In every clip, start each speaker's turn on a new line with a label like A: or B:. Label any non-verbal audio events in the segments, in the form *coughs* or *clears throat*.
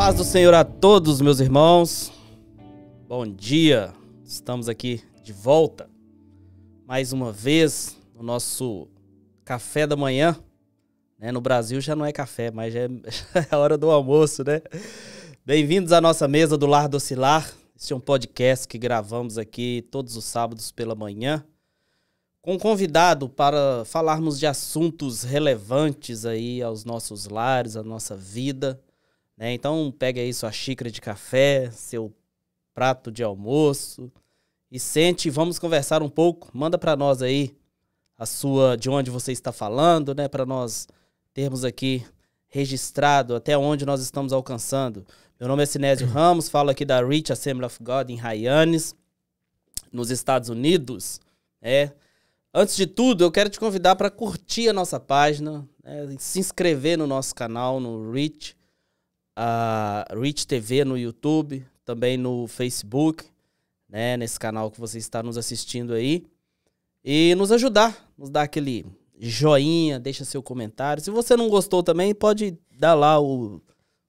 A: Paz do Senhor a todos, meus irmãos. Bom dia. Estamos aqui de volta mais uma vez no nosso café da manhã. Né? No Brasil já não é café, mas já é, *laughs* é a hora do almoço, né? Bem-vindos à nossa mesa do Lar do Cilar. Este é um podcast que gravamos aqui todos os sábados pela manhã com um convidado para falarmos de assuntos relevantes aí aos nossos lares, à nossa vida né? Então, pega aí sua xícara de café, seu prato de almoço e sente e vamos conversar um pouco. Manda para nós aí a sua de onde você está falando, né, para nós termos aqui registrado até onde nós estamos alcançando. Meu nome é Sinésio *clears throat* Ramos, falo aqui da Rich Assembly of God em Hyannis, nos Estados Unidos, é. Antes de tudo, eu quero te convidar para curtir a nossa página, né, se inscrever no nosso canal no Rich a Rich TV no YouTube, também no Facebook, né, nesse canal que você está nos assistindo aí. E nos ajudar, nos dar aquele joinha, deixa seu comentário. Se você não gostou também, pode dar lá o,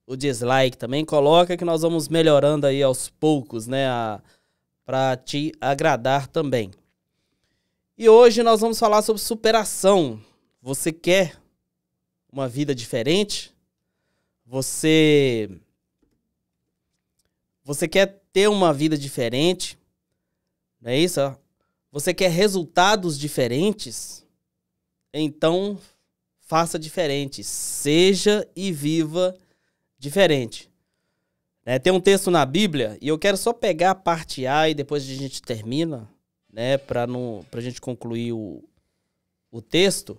A: o dislike também. Coloca que nós vamos melhorando aí aos poucos, né, a, te agradar também. E hoje nós vamos falar sobre superação. Você quer uma vida diferente? você você quer ter uma vida diferente, não é isso? Você quer resultados diferentes? Então faça diferente, seja e viva diferente. Né, tem um texto na Bíblia e eu quero só pegar a parte A e depois a gente termina, né, para não, para gente concluir o, o texto.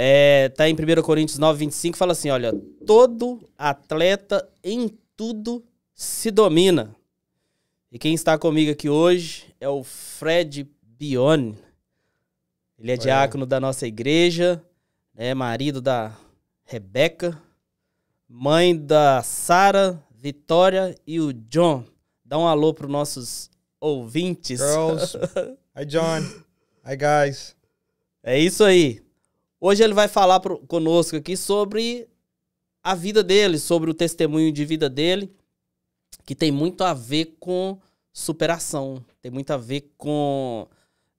A: É, tá em 1 Coríntios 9, 25, fala assim: olha, todo atleta em tudo se domina. E quem está comigo aqui hoje é o Fred Bione. Ele é, diácono da nossa igreja, é marido da Rebeca, mãe da Sara, Vitória e o John. Dá um alô para os nossos ouvintes. Girls. *laughs* Hi, John.
B: Hi, guys.
A: É isso aí. Hoje ele vai falar pro, conosco aqui sobre a vida dele, sobre o testemunho de vida dele, que tem muito a ver com superação, tem muito a ver com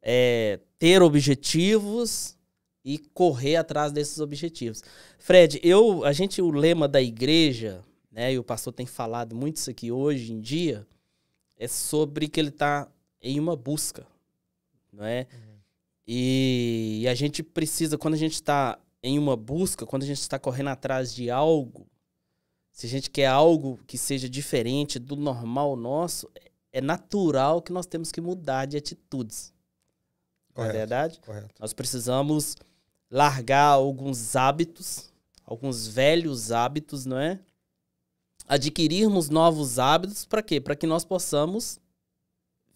A: é, ter objetivos e correr atrás desses objetivos. Fred, eu, a gente, o lema da igreja, né, e o pastor tem falado muito isso aqui hoje em dia, é sobre que ele está em uma busca, não é? Uhum. E, a gente precisa, quando a gente está em uma busca, quando a gente está correndo atrás de algo, se a gente quer algo que seja diferente do normal nosso, é natural que nós temos que mudar de atitudes. Correto, Na verdade, correto. nós precisamos largar alguns hábitos, alguns velhos hábitos, não é? Adquirirmos novos hábitos para quê? Para que nós possamos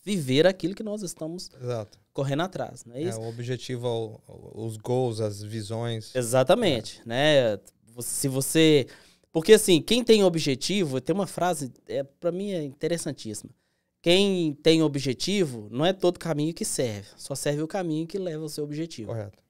A: viver aquilo que nós estamos Exato. correndo atrás. Não é, é isso? é
B: o objetivo,
A: os goals, as visões. Exatamente, é. né? Se você, porque assim, quem tem objetivo, tem uma frase, é para mim é interessantíssima. Quem tem objetivo, não é todo caminho que serve, só serve o caminho que leva ao seu objetivo. Correto.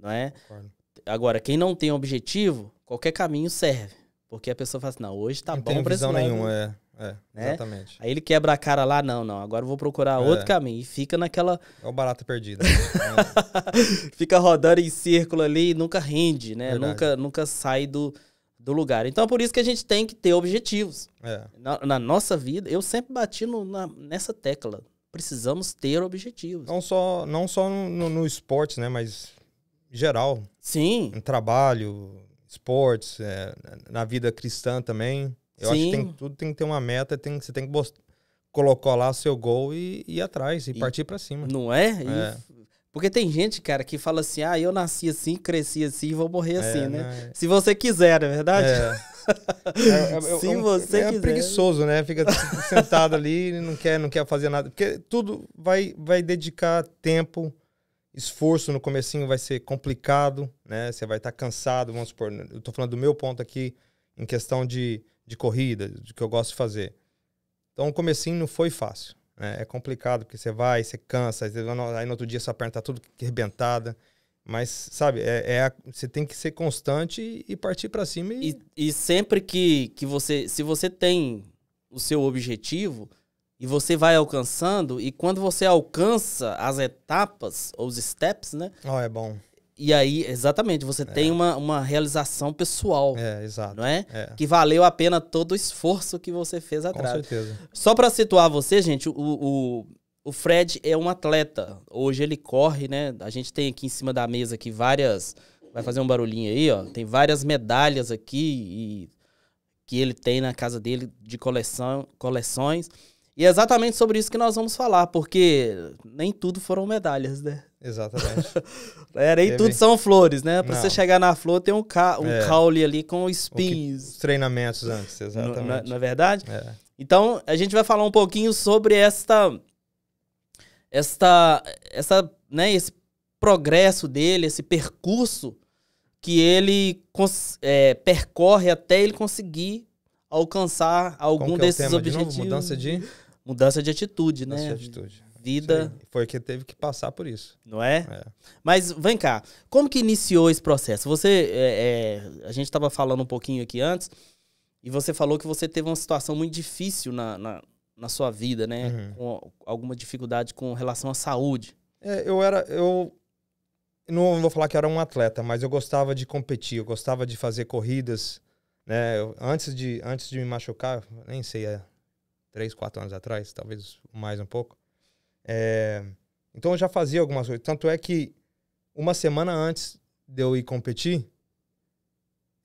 A: Não é? Concordo. Agora, quem não tem objetivo, qualquer caminho serve. Porque a pessoa fala assim, não, hoje tá não bom pra esse visão Nenhuma, é. É, né? exatamente. Aí ele quebra a cara lá, não, não, agora eu vou procurar é. outro caminho. E fica naquela. É o barato perdido. *laughs* É. fica rodando em círculo ali e nunca rende, né? Nunca, nunca sai do, do lugar. Então é por isso que a gente tem que ter objetivos. É. Na, na, nossa vida, eu sempre bati no, na, nessa
B: tecla. Precisamos ter objetivos. Não só, não só no, no esporte, né? Mas geral. Sim. No trabalho, esportes, é, na vida cristã também. Eu Sim. acho que tem, tudo tem que ter uma meta, tem, você tem que colocar lá seu gol e, ir atrás, e, e partir para cima. Não é? é. Porque tem gente, cara, que
A: fala assim: ah, eu nasci assim, cresci assim e vou morrer é, assim, né? É. Se você quiser, é verdade? É. *laughs*
B: É, é, é, Se um, você é quiser. preguiçoso, né? Fica tipo, sentado ali e não quer, não quer fazer nada. Porque tudo vai, vai dedicar tempo, esforço no comecinho vai ser complicado, né? Você vai estar tá cansado, vamos supor. Né? Eu tô falando do meu ponto aqui, em questão de de corrida, do que eu gosto de fazer. Então o comecinho não foi fácil. Né? É complicado, porque você vai, você cansa, aí no outro dia sua perna tá tudo arrebentada. Mas, sabe, é, é a, você tem que ser constante e, e partir para cima. E... e... E, sempre que, que você. Se você tem o seu objetivo e você vai
A: alcançando, e quando você alcança as etapas, ou os steps, né? Oh, é bom. E aí, exatamente, você é. tem uma, uma realização pessoal. É, exato. Não é? é? Que valeu a pena todo o esforço que você fez atrás. Com certeza. Só para situar você, gente, o, o, o Fred é um atleta. Hoje ele corre, né? A gente tem aqui em cima da mesa aqui várias. Vai fazer um barulhinho aí, ó. Tem várias medalhas aqui e, que ele tem na casa dele de coleção, coleções. E é exatamente sobre isso que nós vamos falar, porque nem tudo foram medalhas, né? Exatamente. *laughs* Era aí tudo são flores, né? Pra Não. você chegar na flor, tem um, ca... um é. caule ali com espinhos. Os treinamentos antes, exatamente. Na, é verdade? É. Então, a gente vai falar um pouquinho sobre esta. Esta. essa né, esse progresso dele, esse percurso que ele é, percorre até ele conseguir alcançar algum é desses objetivos. De mudança de? Mudança de
B: atitude, né? Mudança de atitude vida. Sim, foi que teve que passar por isso.
A: Não é? é? Mas vem cá, como que iniciou esse processo? Você, é, é, a gente estava falando um pouquinho aqui antes, e você falou que você teve uma situação muito difícil na, na, na sua vida, né? Uhum. Com alguma dificuldade com relação à
B: saúde. É, eu era, eu não vou falar que era um atleta, mas eu gostava de competir, eu gostava de fazer corridas, né? Eu, antes de antes de me machucar, nem sei, é três, quatro anos atrás, talvez mais um pouco. É, então eu já fazia algumas coisas. Tanto é que uma semana antes de eu ir competir,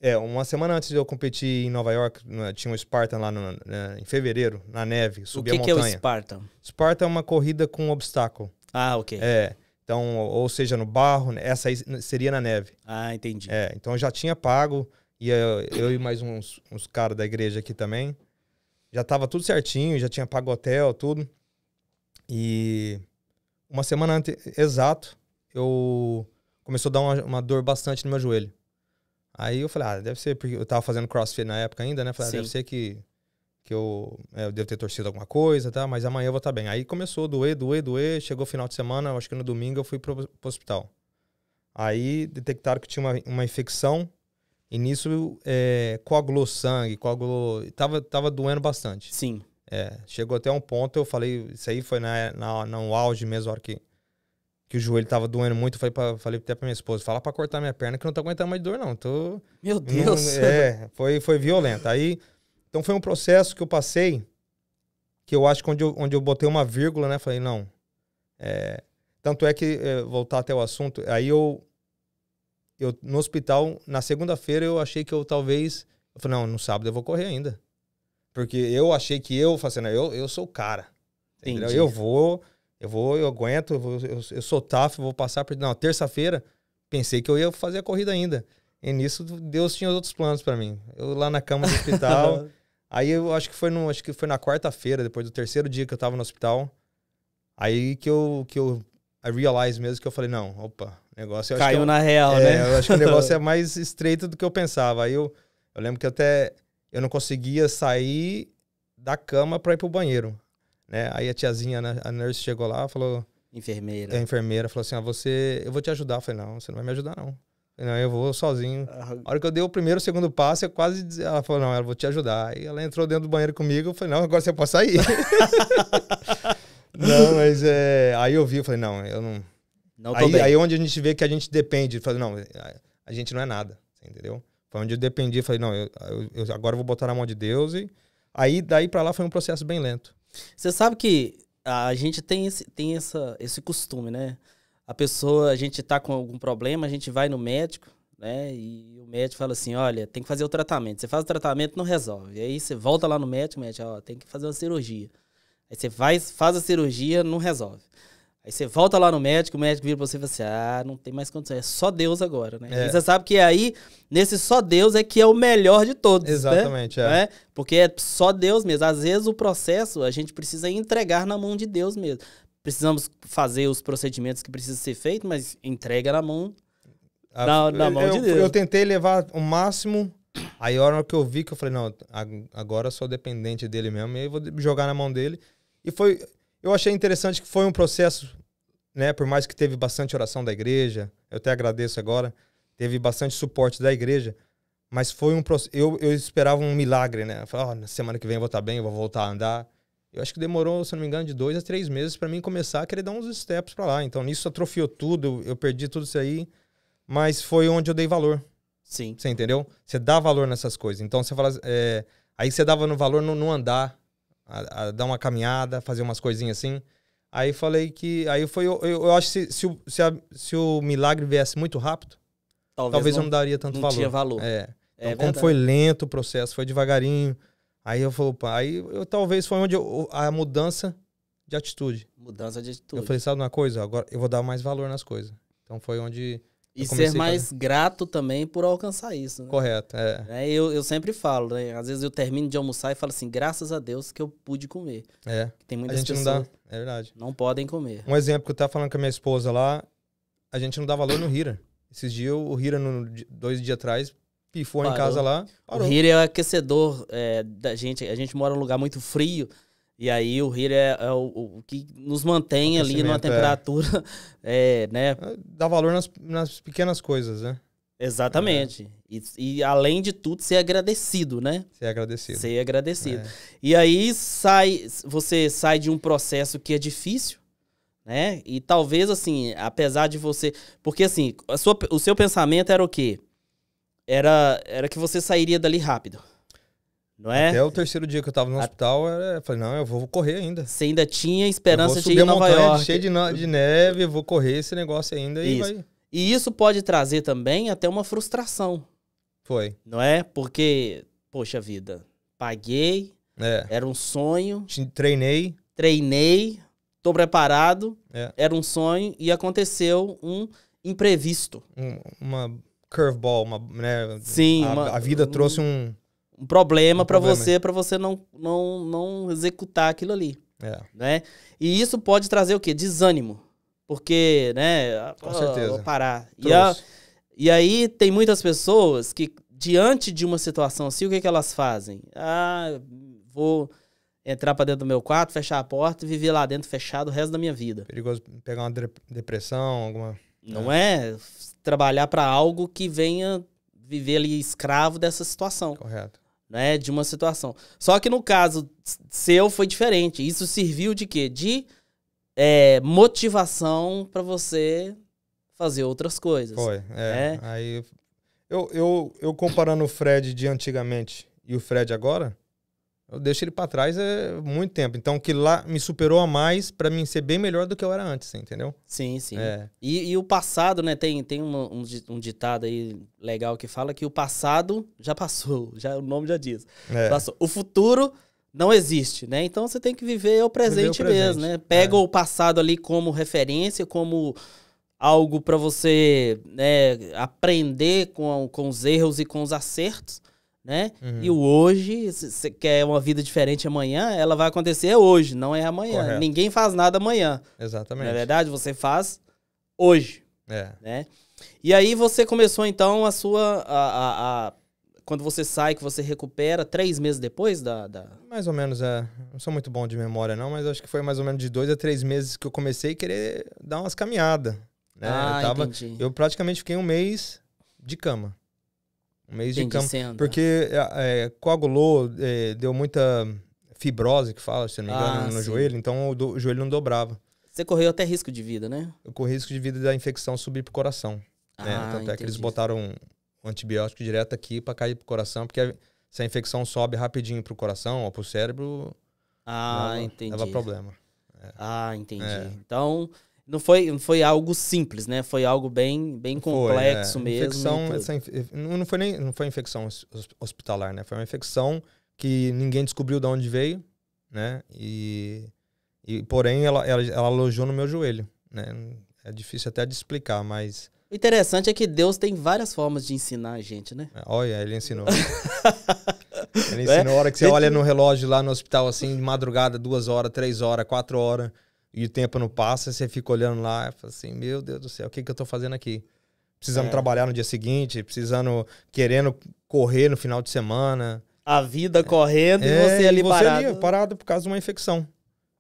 B: é, uma semana antes de eu competir em Nova York, né, tinha um Spartan lá no, né, em fevereiro, na neve, subir a montanha. O que é o Spartan? Spartan é uma corrida com um obstáculo. Ah, ok. É, então, ou seja, no barro, né, essa seria na neve. Ah, entendi. É, então eu já tinha pago, e eu, eu e mais uns, uns caras da igreja aqui também. Já tava tudo certinho, já tinha pago hotel, tudo. E uma semana antes, exato, eu começou a dar uma, uma, dor bastante no meu joelho. Aí eu falei, ah, deve ser, porque eu tava fazendo crossfit na época ainda, né? Falei, ah, deve ser que, que eu, é, eu devo ter torcido alguma coisa, tá? Mas amanhã eu vou estar tá bem. Aí começou a doer, doer, doer. Chegou o final de semana, acho que no domingo eu fui pro, pro hospital. Aí detectaram que tinha uma, uma infecção e nisso é, coagulou sangue, coagulou. Tava, tava doendo bastante. Sim. É, chegou até um ponto, eu falei, isso aí foi na, na, no auge mesmo, a hora que, que o joelho tava doendo muito, eu falei, pra, falei até pra minha esposa, fala pra cortar minha perna que eu não tô aguentando mais dor não, tô... Meu Deus! Não, *laughs* é, foi, foi violento. Aí, então foi um processo que eu passei, que eu acho que onde eu, onde eu botei uma vírgula, né, falei, não, é... Tanto é que, é, voltar até o assunto, aí eu, eu no hospital, na segunda-feira, eu achei que eu talvez. Eu falei, não, no sábado eu vou correr ainda. Porque eu achei que eu, fazendo, assim, eu, eu sou o cara. Eu vou, eu vou, eu aguento, eu, vou, eu, eu sou tough, eu vou passar por. Não, terça-feira, pensei que eu ia fazer a corrida ainda. E nisso, Deus tinha outros planos para mim. Eu lá na cama do *laughs* hospital. aí eu acho que foi, no, acho que foi na quarta-feira, depois do terceiro dia que eu tava no hospital. Aí que eu, que eu I realize mesmo que eu falei, não, opa, negócio... Caiu na real, é, né? Eu acho que o negócio *laughs* é mais estreito do que eu pensava. Aí eu, eu lembro que até eu não conseguia sair da cama para ir pro banheiro, né? Aí a tiazinha, né, a nurse chegou lá, falou, enfermeira. A é, enfermeira falou assim: "Ah, você, eu vou te ajudar". Eu falei: "Não, você não vai me ajudar não". Eu falei, não, eu vou sozinho. A hora que eu dei o primeiro, o segundo passo, eu quase. Ela falou: não, ela vou te ajudar. E ela entrou dentro do banheiro comigo. Eu falei: não, agora você pode sair. *laughs* não, mas é. Aí eu vi, eu falei: não, eu não. não aí, bem. aí é onde a gente vê que a gente depende. Eu falei: não, a gente não é nada, entendeu? Foi onde eu dependi, falei, não, eu, eu, eu agora vou botar na mão de Deus. E aí, daí para lá foi um processo bem lento. Você sabe que
A: a gente tem esse, tem essa, esse costume, né? A pessoa, a gente tá com algum problema, a gente vai no médico, né? E o médico fala assim: olha, tem que fazer o tratamento. Você faz o tratamento, não resolve. aí você volta lá no médico, o médico, ó, tem que fazer uma cirurgia. Aí você faz faz a cirurgia, não resolve. Aí você volta lá no médico, o médico vira pra você e fala assim: ah, não tem mais condição, é só Deus agora, né? É. E você sabe que aí, nesse só Deus é que é o melhor de todos. Né? Exatamente, é. né? é. Porque é só Deus mesmo. Às vezes o processo a gente precisa entregar na mão de Deus mesmo. Precisamos fazer os procedimentos que precisam ser feitos, mas entrega na mão.
B: A, ah, na, na eu, mão de Deus. Eu tentei levar o máximo. Aí a hora que eu vi que eu falei, não, agora eu sou dependente dele mesmo, e aí eu vou jogar na mão dele. E foi, eu achei interessante que foi um processo, né? Por mais que teve bastante oração da igreja, eu até agradeço agora, teve bastante suporte da igreja, mas foi um processo. Eu, eu esperava um milagre, né? Eu oh, na semana que vem eu vou estar tá bem, eu vou voltar a andar. Eu acho que demorou, se não me engano, de dois a três meses para mim começar a querer dar uns steps para lá. Então nisso atrofiou tudo, eu perdi tudo isso aí, mas foi onde eu dei valor. Sim. Você entendeu? Você dá valor nessas coisas. Então você fala. É, aí você dava no valor no, no andar, a, a dar uma caminhada, fazer umas coisinhas assim. Aí falei que. Aí foi. Eu, eu, eu acho que se, se, o, se, a, se, o milagre viesse muito rápido, talvez, talvez não, eu não daria tanto não valor. Não tinha valor. É. é então, é como foi lento o processo, foi devagarinho. Aí eu falei, opa, aí eu, talvez foi onde eu, a mudança de atitude. Mudança de atitude. Eu falei, sabe uma coisa? Agora eu vou dar mais valor nas coisas. Então foi onde e ser mais fazer...
A: grato também por alcançar isso. Né? Correto, é. é eu, eu sempre falo, né? Às vezes eu termino de almoçar e falo assim, graças a Deus que eu pude comer. É. Tem muitas a gente pessoas não dá, é verdade. Não podem comer. Um
B: exemplo que eu tava falando com a minha esposa lá, a gente não dá valor no Hira. Esses dias o Hira, no, dois dias atrás, pifou parou. em casa lá. Parou. O Hira é o
A: aquecedor é, da gente. A gente mora num lugar muito frio. E aí o rir é, é o, o, que nos mantém ali numa é. temperatura, *laughs* é. né? É, dá valor nas, nas
B: pequenas coisas, né?
A: Exatamente. É. E, e, além de tudo, ser agradecido, né? Ser agradecido. Ser agradecido. É. E aí sai, você sai de um processo que é difícil, né? E talvez assim, apesar de você. Porque assim, sua, o seu pensamento era o quê? Era, era que você sairia dali rápido.
B: Não é? Até o terceiro dia que eu tava no hospital, eu falei, não, eu vou correr ainda. Você ainda tinha esperança de ir em Nova York. Cheio de, de neve, vou correr esse negócio ainda isso. e vai. E
A: isso pode trazer também até uma frustração. Foi. Não é? Porque, poxa vida, paguei, é. era um sonho. Treinei. Treinei, tô preparado, é. era um sonho e aconteceu um imprevisto. Um, uma curveball, uma, né? Sim. A, uma, a vida um, trouxe um um problema um para você, para você não, não, não executar aquilo ali. É. Né? E isso pode trazer o quê? Desânimo. Porque, né? Com certeza. parar. E, a, e, aí tem muitas pessoas que, diante de uma situação assim, o que, que elas fazem? Ah, vou entrar para dentro do meu quarto, fechar a porta e viver lá dentro fechado o resto da minha vida. Perigoso pegar uma depressão, alguma. Né? Não é, é trabalhar para algo que venha viver ali escravo dessa situação. Correto né, de uma situação. Só que no caso seu foi diferente. Isso serviu de quê? De é, motivação para você fazer outras coisas. Foi, é.
B: Né? Aí eu, eu, eu comparando o Fred de antigamente e o Fred agora, eu deixo ele para trás é muito tempo. Então, que lá me superou a mais para mim ser bem melhor do que eu era antes, entendeu? Sim, sim. É.
A: E, e, o passado, né? Tem, tem um, um, um, ditado aí legal que fala que o passado já passou, *laughs* já o nome já diz. É. Passou. O futuro não existe, né? Então você tem que viver o presente, viver o presente. mesmo, né? É. Pega é. o passado ali como referência, como algo para você né, aprender com, com os erros e com os acertos né? Uhum. E o hoje, se você quer uma vida diferente amanhã, ela vai acontecer hoje, não é amanhã. Correto. Ninguém faz nada amanhã. Exatamente. Na é verdade, você faz hoje. É. Né? E aí você começou então a sua. A, a, a, quando você sai, que você recupera três meses depois da, da,
B: Mais ou menos, é. Não sou muito bom de memória, não, mas acho que foi mais ou menos de dois a três meses que eu comecei a querer dar umas caminhadas. Né? Ah, eu, tava, eu praticamente fiquei um mês de cama. Um mês Tem de campo. Porque é, é, coagulou, é, deu muita fibrose, que fala, se não me ah, engano, no sim. joelho. Então o, do, o, joelho não dobrava. Você correu até risco de vida, né? Eu corri risco de vida da infecção subir pro coração. Né? Ah, né? Tanto entendi. é que eles botaram um antibiótico direto aqui para cair pro coração, porque se a infecção sobe rapidinho pro coração ou pro cérebro, ah, entendi. dava problema.
A: É. Ah, entendi. É. Então, não foi, não foi algo simples, né? Foi algo bem, bem complexo foi, é. mesmo. Infecção, essa,
B: não foi nem não foi infecção hospitalar, né? Foi uma infecção que ninguém descobriu de onde veio, né? E, e porém ela, ela, ela alojou no meu joelho, né? É difícil até de explicar, mas o
A: interessante é que Deus tem várias formas de ensinar a gente, né? É,
B: olha, ele ensinou. *laughs* ele ensinou. A hora que você né? olha no relógio lá no hospital, assim, de madrugada, duas horas, três horas, quatro horas e o tempo não passa, você fica olhando lá e fala assim, meu Deus do céu, o que, que eu estou fazendo aqui? Precisando é. trabalhar no dia seguinte, precisando, querendo correr no final de semana.
A: A vida é. correndo e é, você ali e você parado. Ali,
B: parado por causa de uma infecção.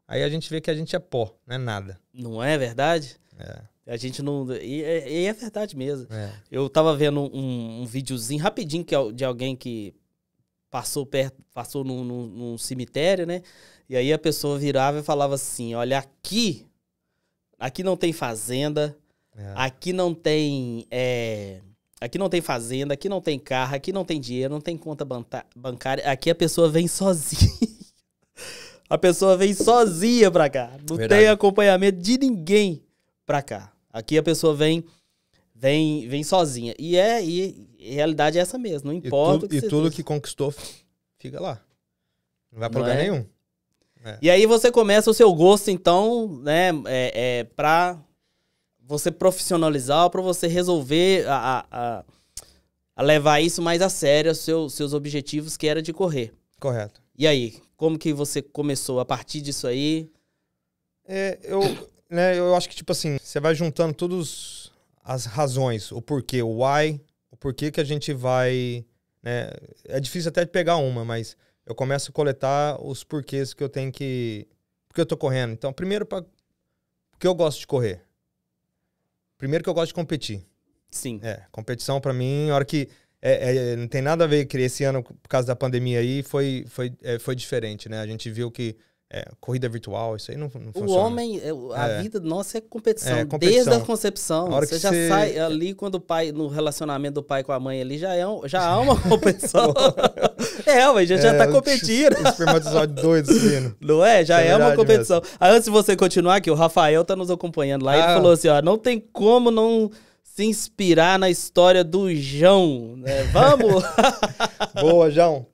B: Aí a gente vê que a
A: gente é pó, não é nada. Não é verdade? É. A gente não. E, é, e é verdade mesmo. É. Eu tava vendo um, um, videozinho rapidinho que, é de alguém que passou perto, passou num, num, num cemitério, né? E aí a pessoa virava e falava assim: olha, aqui, aqui não tem fazenda, é. aqui não tem. É, aqui não tem fazenda, aqui não tem carro, aqui não tem dinheiro, não tem conta bancária. Aqui a pessoa vem sozinha. *laughs* a pessoa vem sozinha pra cá. Não Verdade. tem acompanhamento de ninguém pra cá. Aqui a pessoa vem vem vem sozinha. E é e, realidade é essa mesmo, não importa. E, que e tudo, que, conquistou fica lá. Não vai pra não lugar é? nenhum. É. E aí você começa o seu gosto, então, né, é, é pra você profissionalizar, para você resolver a, a, a, levar isso mais a sério, seu, seus objetivos, que era de correr. Correto. E aí, como que você começou a partir disso aí?
B: É, eu, né, eu acho que, tipo assim, você vai juntando todas as razões, o porquê, o why, o porquê que a gente vai. Né, é difícil até pegar uma, mas eu começo a coletar os porquês que eu tenho que. Porque eu tô correndo. Então, primeiro, para, porque eu gosto de correr. Primeiro, que eu gosto de competir. Sim. É, competição para mim, a hora que. É, é, não tem nada a ver que esse ano, por causa da pandemia aí, foi, foi, é, foi diferente, né? A gente viu que é, corrida virtual, isso aí não, não funciona. É, o homem, a é. vida
A: nossa é competição, é, competição, desde a concepção. A você já sai é ali quando o pai, no relacionamento do pai com a mãe ali, já, é um, já há uma *laughs* competição. *laughs* é, mas já, é, já tá competindo. Espermatozoide doido, *laughs* Não é? Já é, é uma competição. Aí, antes de você continuar aqui, o Rafael tá nos acompanhando lá, ah. ele falou assim, ó, não tem como não se inspirar
B: na história do João, né? Vamos! Boa, João.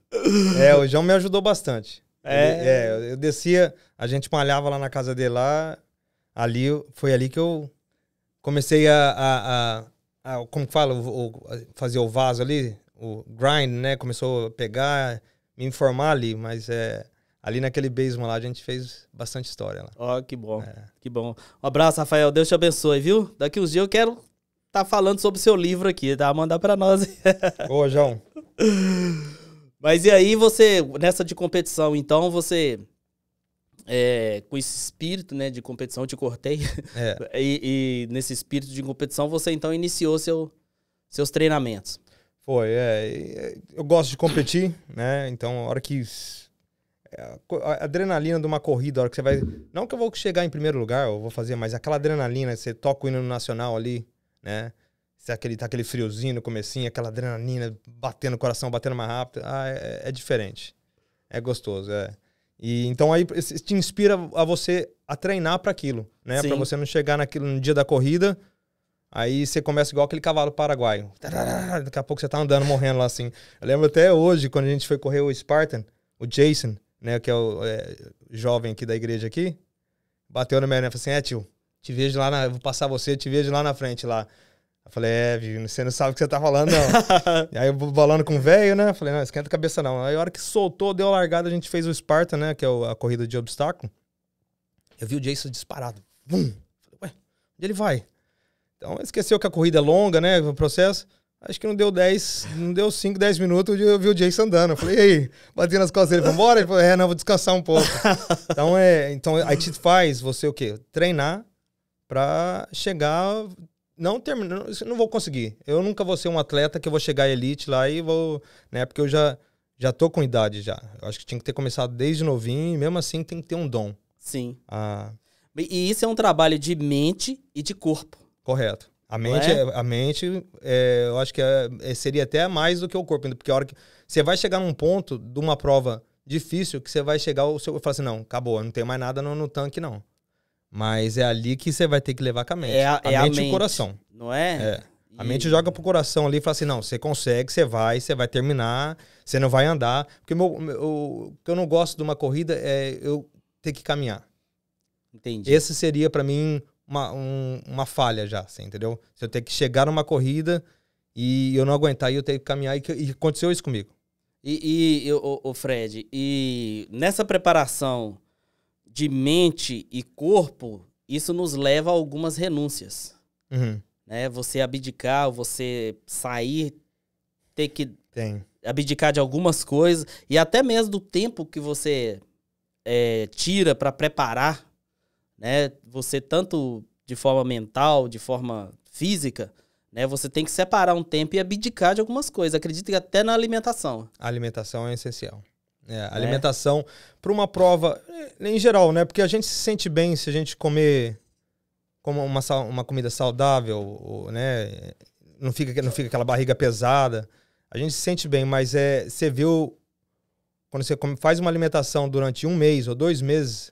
B: É, o João me ajudou bastante. É. é, eu descia, a gente malhava lá na casa dele lá. Ali, foi ali que eu comecei a. a, a, a como que fala? O, o, fazer o vaso ali, o grind, né? Começou a pegar, me informar ali, mas é. Ali naquele basement lá, a gente fez bastante história lá. Ó, oh, que bom. É. Que bom. Um abraço, Rafael. Deus te abençoe, viu? Daqui uns dias eu quero tá falando
A: sobre o seu livro aqui, tá? Mandar para nós. Ô, João.
B: *laughs*
A: Mas e aí você, nessa de competição, então você. É, com esse espírito né, de competição, eu te cortei. É. *laughs* E, e, nesse espírito de competição, você então iniciou seu, seus treinamentos. Foi, é,
B: eu gosto de competir, né? Então, a hora que. É, a adrenalina de uma corrida, a hora que você vai. Não que eu vou chegar em primeiro lugar, eu vou fazer, mas aquela adrenalina, você toca o hino nacional ali, né? Se é aquele, tá aquele friozinho no comecinho, aquela adrenalina batendo o coração, batendo mais rápido. Ah, é, é diferente. É gostoso, é. E então aí te inspira a você a treinar para aquilo, né? Para você não chegar naquilo no dia da corrida, aí você começa igual aquele cavalo paraguaio. Daqui a pouco você tá andando morrendo lá assim. Eu lembro até hoje quando a gente foi correr o Spartan, o Jason, né, que é o é, jovem aqui da igreja aqui, bateu na minha e falou assim: "É, tio, te vejo lá na, vou passar você, te vejo lá na frente lá". Eu falei, é, Vivi, você não sabe o que você tá falando, não. *laughs* aí eu bolando com o velho, né? falei, não, esquenta a cabeça não. Aí a hora que soltou, deu a largada, a gente fez o Sparta, né? Que é a corrida de obstáculo. Eu vi o Jason disparado. Bum! Falei, ué, onde ele vai? Então esqueceu que a corrida é longa, né? O processo. Acho que não deu 10, não deu 5, 10 minutos, eu vi o Jason andando. Eu falei, e aí? Bati nas costas dele, vambora? Ele falou, é, não, vou descansar um pouco. *laughs* então, é, então, aí te faz você o quê? Treinar pra chegar não terminou, não vou conseguir. Eu nunca vou ser um atleta que eu vou chegar elite lá e vou, né? Porque eu já já tô com idade já. Eu acho que tinha que ter começado desde novinho, e mesmo assim tem que ter um dom. Sim. Ah. E isso é um trabalho de mente e de corpo. Correto. A mente, é? é? a mente é, eu acho que é, é, seria até mais do que o corpo, porque a hora que você vai chegar num ponto de uma prova difícil que você vai chegar o seu, falar assim, não, acabou, não tem mais nada no, no tanque não. Mas é ali que você vai ter que levar com a mente. É a, a, é mente, a mente e o coração. Não é? É. A e... mente joga pro coração ali e fala assim: não, você consegue, você vai, você vai terminar, você não vai andar. Porque meu, meu, o que eu não gosto de uma corrida é eu ter que caminhar. Entendi. Esse seria para mim uma, um, uma falha já, assim, entendeu? Se eu ter que chegar numa corrida e eu não aguentar e eu ter que caminhar, e, e aconteceu isso comigo.
A: E, e o, o Fred, e nessa preparação de mente e corpo, isso nos leva a algumas renúncias. Uhum. Né? Você abdicar, você sair, ter que Tem. abdicar de algumas coisas, e até mesmo do tempo que você é, tira para preparar, né? Você tanto de forma mental, de forma física, né? Você tem que separar um tempo e abdicar de algumas coisas. Acredito que até na alimentação. A alimentação é essencial.
B: É, né? alimentação para uma prova, é, em geral, né? Porque a gente se sente bem se a gente comer como uma, uma comida saudável, ou, né? Não fica, não fica aquela barriga pesada. A gente se sente bem, mas é, você viu. Quando você faz uma alimentação durante um mês ou dois meses,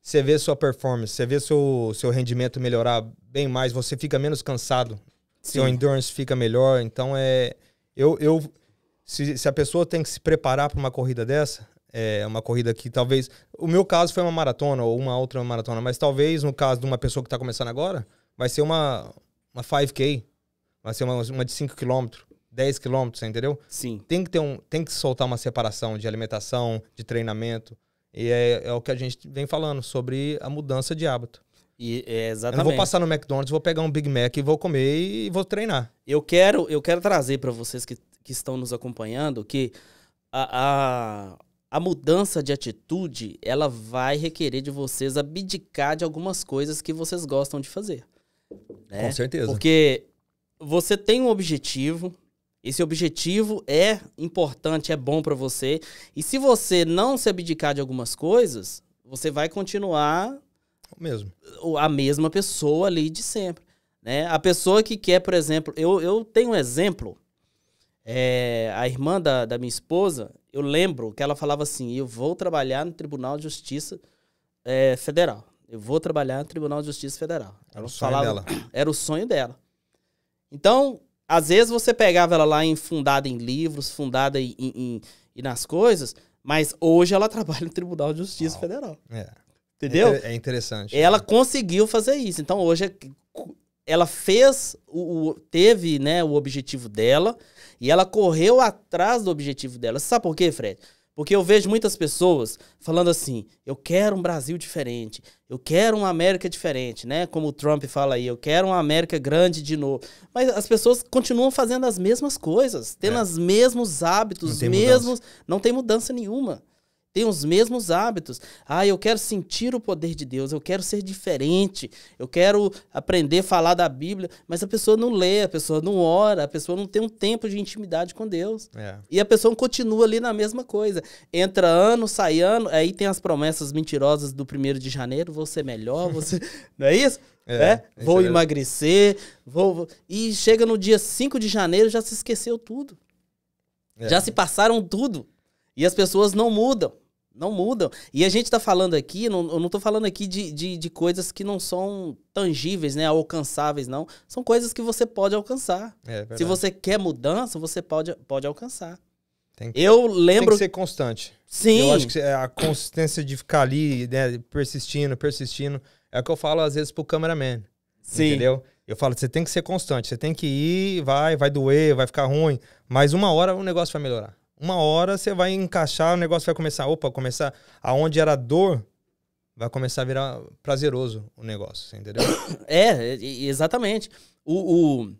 B: você vê sua performance, você vê seu, seu rendimento melhorar bem mais, você fica menos cansado, Sim. seu endurance fica melhor. Então é. Eu, eu, se, se a pessoa tem que se preparar para uma corrida dessa, é uma corrida que talvez. O meu caso foi uma maratona ou uma outra maratona, mas talvez no caso de uma pessoa que está começando agora, vai ser uma, uma 5K, vai ser uma, uma de 5km, 10km, entendeu? Sim. Tem que, ter um, tem que soltar uma separação de alimentação, de treinamento. E é, é o que a gente vem falando sobre a mudança de hábito. E, é, exatamente. Eu não vou passar no McDonald's, vou pegar um Big Mac e vou comer e vou treinar.
A: Eu quero, eu quero trazer para vocês que que estão nos acompanhando que a, a, a mudança de atitude ela vai requerer de vocês abdicar de algumas coisas que vocês gostam de fazer. Né? Com certeza. Porque você tem um objetivo, esse objetivo é importante, é bom para você. E se você não se abdicar de algumas coisas, você vai continuar o mesmo. a mesma pessoa ali de sempre. Né? A pessoa que quer, por exemplo, eu, eu tenho um exemplo é, a irmã da, da minha esposa, eu lembro que ela falava assim: eu vou trabalhar no Tribunal de Justiça é, Federal. Eu vou trabalhar no Tribunal de Justiça Federal.
B: Era o sonho falava, dela.
A: *clears throat* Era o sonho dela. Então, às vezes você pegava ela lá fundada em livros, fundada em, em, em, nas coisas, mas hoje ela *laughs* trabalha no Tribunal de Justiça Uau. Federal.
B: É. Entendeu? É, é interessante.
A: Ela né? conseguiu fazer isso. Então hoje é ela fez o, o, teve né, o objetivo dela e ela correu atrás do objetivo dela. Sabe por quê, Fred? Porque eu vejo muitas pessoas falando assim: eu quero um Brasil diferente, eu quero uma América diferente, né? Como o Trump fala aí, eu quero uma América grande de novo. Mas as pessoas continuam fazendo as mesmas coisas, tendo é. os mesmos hábitos, não mesmos. Mudança. Não tem mudança nenhuma tem os mesmos hábitos. Ah, eu quero sentir o poder de Deus, eu quero ser diferente, eu quero aprender a falar da Bíblia, mas a pessoa não lê, a pessoa não ora, a pessoa não tem um tempo de intimidade com Deus. É. E a pessoa continua ali na mesma coisa. Entra ano, sai ano, aí tem as promessas mentirosas do primeiro de janeiro, Vou ser melhor, você. *laughs* não é isso? É, é? é Vou é emagrecer, vou. E chega no dia 5 de janeiro, já se esqueceu tudo. É. Já se passaram tudo. E as pessoas não mudam. Não mudam. E a gente está falando aqui, não, eu não estou falando aqui de, de, de, coisas que não são tangíveis, né? Alcançáveis, não. São coisas que você pode alcançar. É, é Se você quer mudança, você pode, pode alcançar. Tem que, eu lembro. Tem que ser constante. Sim. Eu acho que é a
B: consistência de ficar ali, né, persistindo, persistindo, é o que eu falo às vezes pro cameraman. Sim. Entendeu? Eu falo, você tem que ser constante, você tem que ir, vai, vai doer, vai ficar ruim, mas uma hora o negócio vai melhorar uma hora você vai encaixar, o negócio vai começar, opa, começar aonde era dor, vai começar a virar prazeroso o negócio, entendeu? *coughs* É, exatamente. O, o,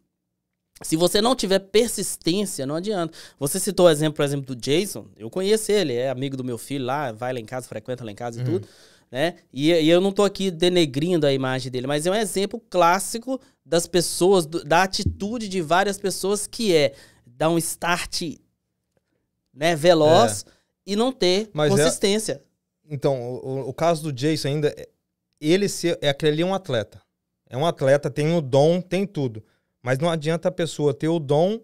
A: se você não tiver persistência, não adianta. Você citou o exemplo, por exemplo, do Jason. Eu conheço ele, é amigo do meu filho lá, vai lá em casa, frequenta lá em casa e uhum. tudo. Né? E, e, eu não estou aqui denegrindo a imagem dele, mas é um exemplo clássico das pessoas, do, da atitude de várias pessoas que é dar um start né, veloz é.
B: e não ter Mas é consistência. É... Então, o, o, caso do Jason ainda, é, ele se, é aquele ali é um atleta. É um atleta, tem o dom, tem tudo. Mas não adianta a pessoa ter o dom